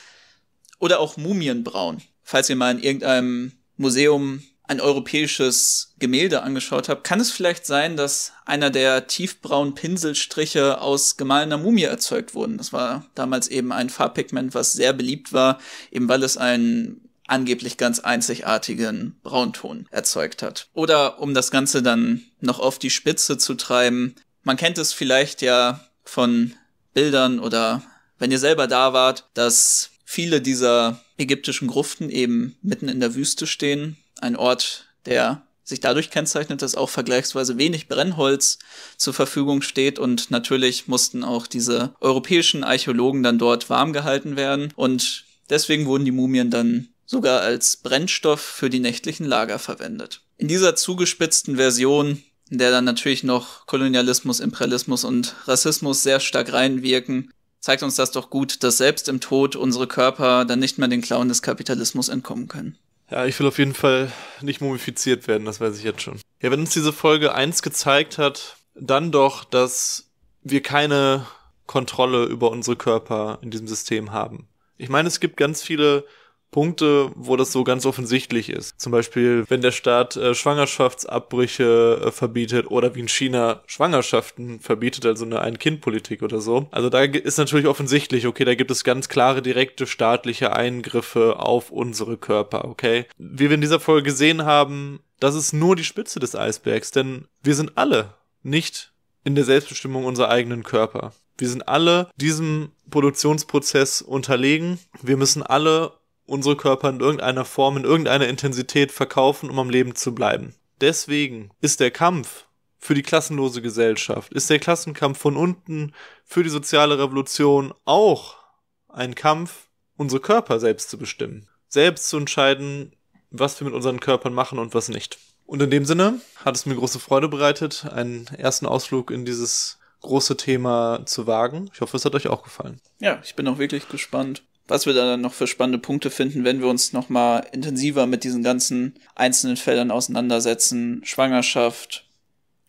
<laughs> Oder auch Mumienbraun. Falls ihr mal in irgendeinem Museum ein europäisches Gemälde angeschaut habe, kann es vielleicht sein, dass einer der tiefbraunen Pinselstriche aus gemahlener Mumie erzeugt wurden. Das war damals eben ein Farbpigment, was sehr beliebt war, eben weil es einen angeblich ganz einzigartigen Braunton erzeugt hat. Oder um das Ganze dann noch auf die Spitze zu treiben, man kennt es vielleicht ja von Bildern oder wenn ihr selber da wart, dass viele dieser ägyptischen Gruften eben mitten in der Wüste stehen ein Ort, der sich dadurch kennzeichnet, dass auch vergleichsweise wenig Brennholz zur Verfügung steht und natürlich mussten auch diese europäischen Archäologen dann dort warm gehalten werden und deswegen wurden die Mumien dann sogar als Brennstoff für die nächtlichen Lager verwendet. In dieser zugespitzten Version, in der dann natürlich noch Kolonialismus, Imperialismus und Rassismus sehr stark reinwirken, zeigt uns das doch gut, dass selbst im Tod unsere Körper dann nicht mehr den Klauen des Kapitalismus entkommen können. Ja, ich will auf jeden Fall nicht mumifiziert werden, das weiß ich jetzt schon. Ja, wenn uns diese Folge eins gezeigt hat, dann doch, dass wir keine Kontrolle über unsere Körper in diesem System haben. Ich meine, es gibt ganz viele Punkte, wo das so ganz offensichtlich ist. Zum Beispiel, wenn der Staat äh, Schwangerschaftsabbrüche äh, verbietet oder wie in China Schwangerschaften verbietet, also eine Ein-Kind-Politik oder so. Also da ist natürlich offensichtlich, okay, da gibt es ganz klare direkte staatliche Eingriffe auf unsere Körper, okay? Wie wir in dieser Folge gesehen haben, das ist nur die Spitze des Eisbergs, denn wir sind alle nicht in der Selbstbestimmung unserer eigenen Körper. Wir sind alle diesem Produktionsprozess unterlegen. Wir müssen alle unsere Körper in irgendeiner Form, in irgendeiner Intensität verkaufen, um am Leben zu bleiben. Deswegen ist der Kampf für die klassenlose Gesellschaft, ist der Klassenkampf von unten für die soziale Revolution auch ein Kampf, unsere Körper selbst zu bestimmen, selbst zu entscheiden, was wir mit unseren Körpern machen und was nicht. Und in dem Sinne hat es mir große Freude bereitet, einen ersten Ausflug in dieses große Thema zu wagen. Ich hoffe, es hat euch auch gefallen. Ja, ich bin auch wirklich gespannt, was wir da noch für spannende Punkte finden, wenn wir uns nochmal intensiver mit diesen ganzen einzelnen Feldern auseinandersetzen. Schwangerschaft,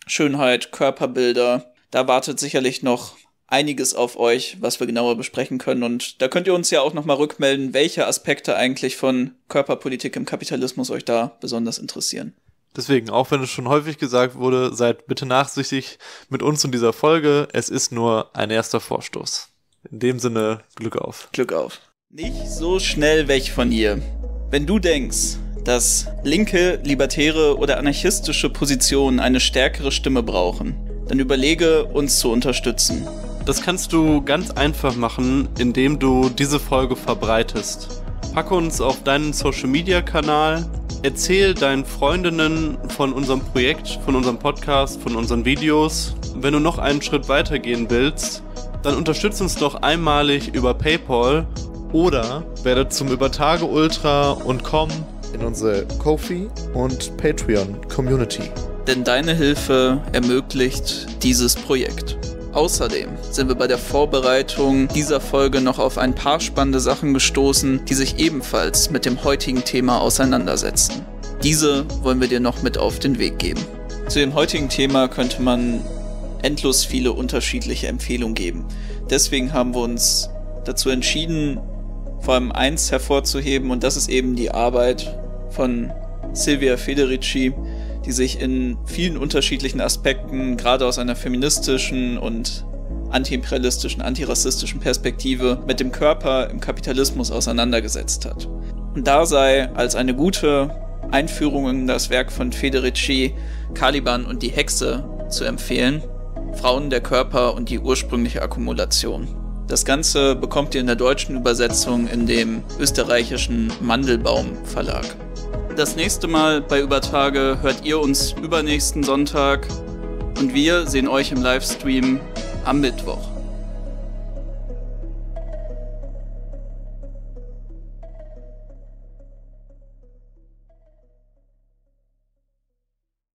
Schönheit, Körperbilder. Da wartet sicherlich noch einiges auf euch, was wir genauer besprechen können. Und da könnt ihr uns ja auch nochmal rückmelden, welche Aspekte eigentlich von Körperpolitik im Kapitalismus euch da besonders interessieren. Deswegen, auch wenn es schon häufig gesagt wurde, seid bitte nachsichtig mit uns und dieser Folge. Es ist nur ein erster Vorstoß. In dem Sinne, Glück auf. Glück auf. Nicht so schnell weg von ihr. Wenn du denkst, dass linke, libertäre oder anarchistische Positionen eine stärkere Stimme brauchen, dann überlege, uns zu unterstützen. Das kannst du ganz einfach machen, indem du diese Folge verbreitest. Packe uns auf deinen Social-Media-Kanal, erzähl deinen Freundinnen von unserem Projekt, von unserem Podcast, von unseren Videos. Wenn du noch einen Schritt weiter gehen willst, dann unterstütze uns doch einmalig über PayPal oder werdet zum Übertage Ultra und komm in unsere Kofi und Patreon Community. Denn deine Hilfe ermöglicht dieses Projekt. Außerdem sind wir bei der Vorbereitung dieser Folge noch auf ein paar spannende Sachen gestoßen, die sich ebenfalls mit dem heutigen Thema auseinandersetzen. Diese wollen wir dir noch mit auf den Weg geben. Zu dem heutigen Thema könnte man endlos viele unterschiedliche Empfehlungen geben. Deswegen haben wir uns dazu entschieden, vor allem eins hervorzuheben und das ist eben die Arbeit von Silvia Federici, die sich in vielen unterschiedlichen Aspekten, gerade aus einer feministischen und antiimperialistischen, antirassistischen Perspektive, mit dem Körper im Kapitalismus auseinandergesetzt hat. Und da sei als eine gute Einführung in das Werk von Federici Caliban und die Hexe zu empfehlen, Frauen, der Körper und die ursprüngliche Akkumulation. Das Ganze bekommt ihr in der deutschen Übersetzung in dem österreichischen Mandelbaum Verlag. Das nächste Mal bei Übertage hört ihr uns übernächsten Sonntag und wir sehen euch im Livestream am Mittwoch.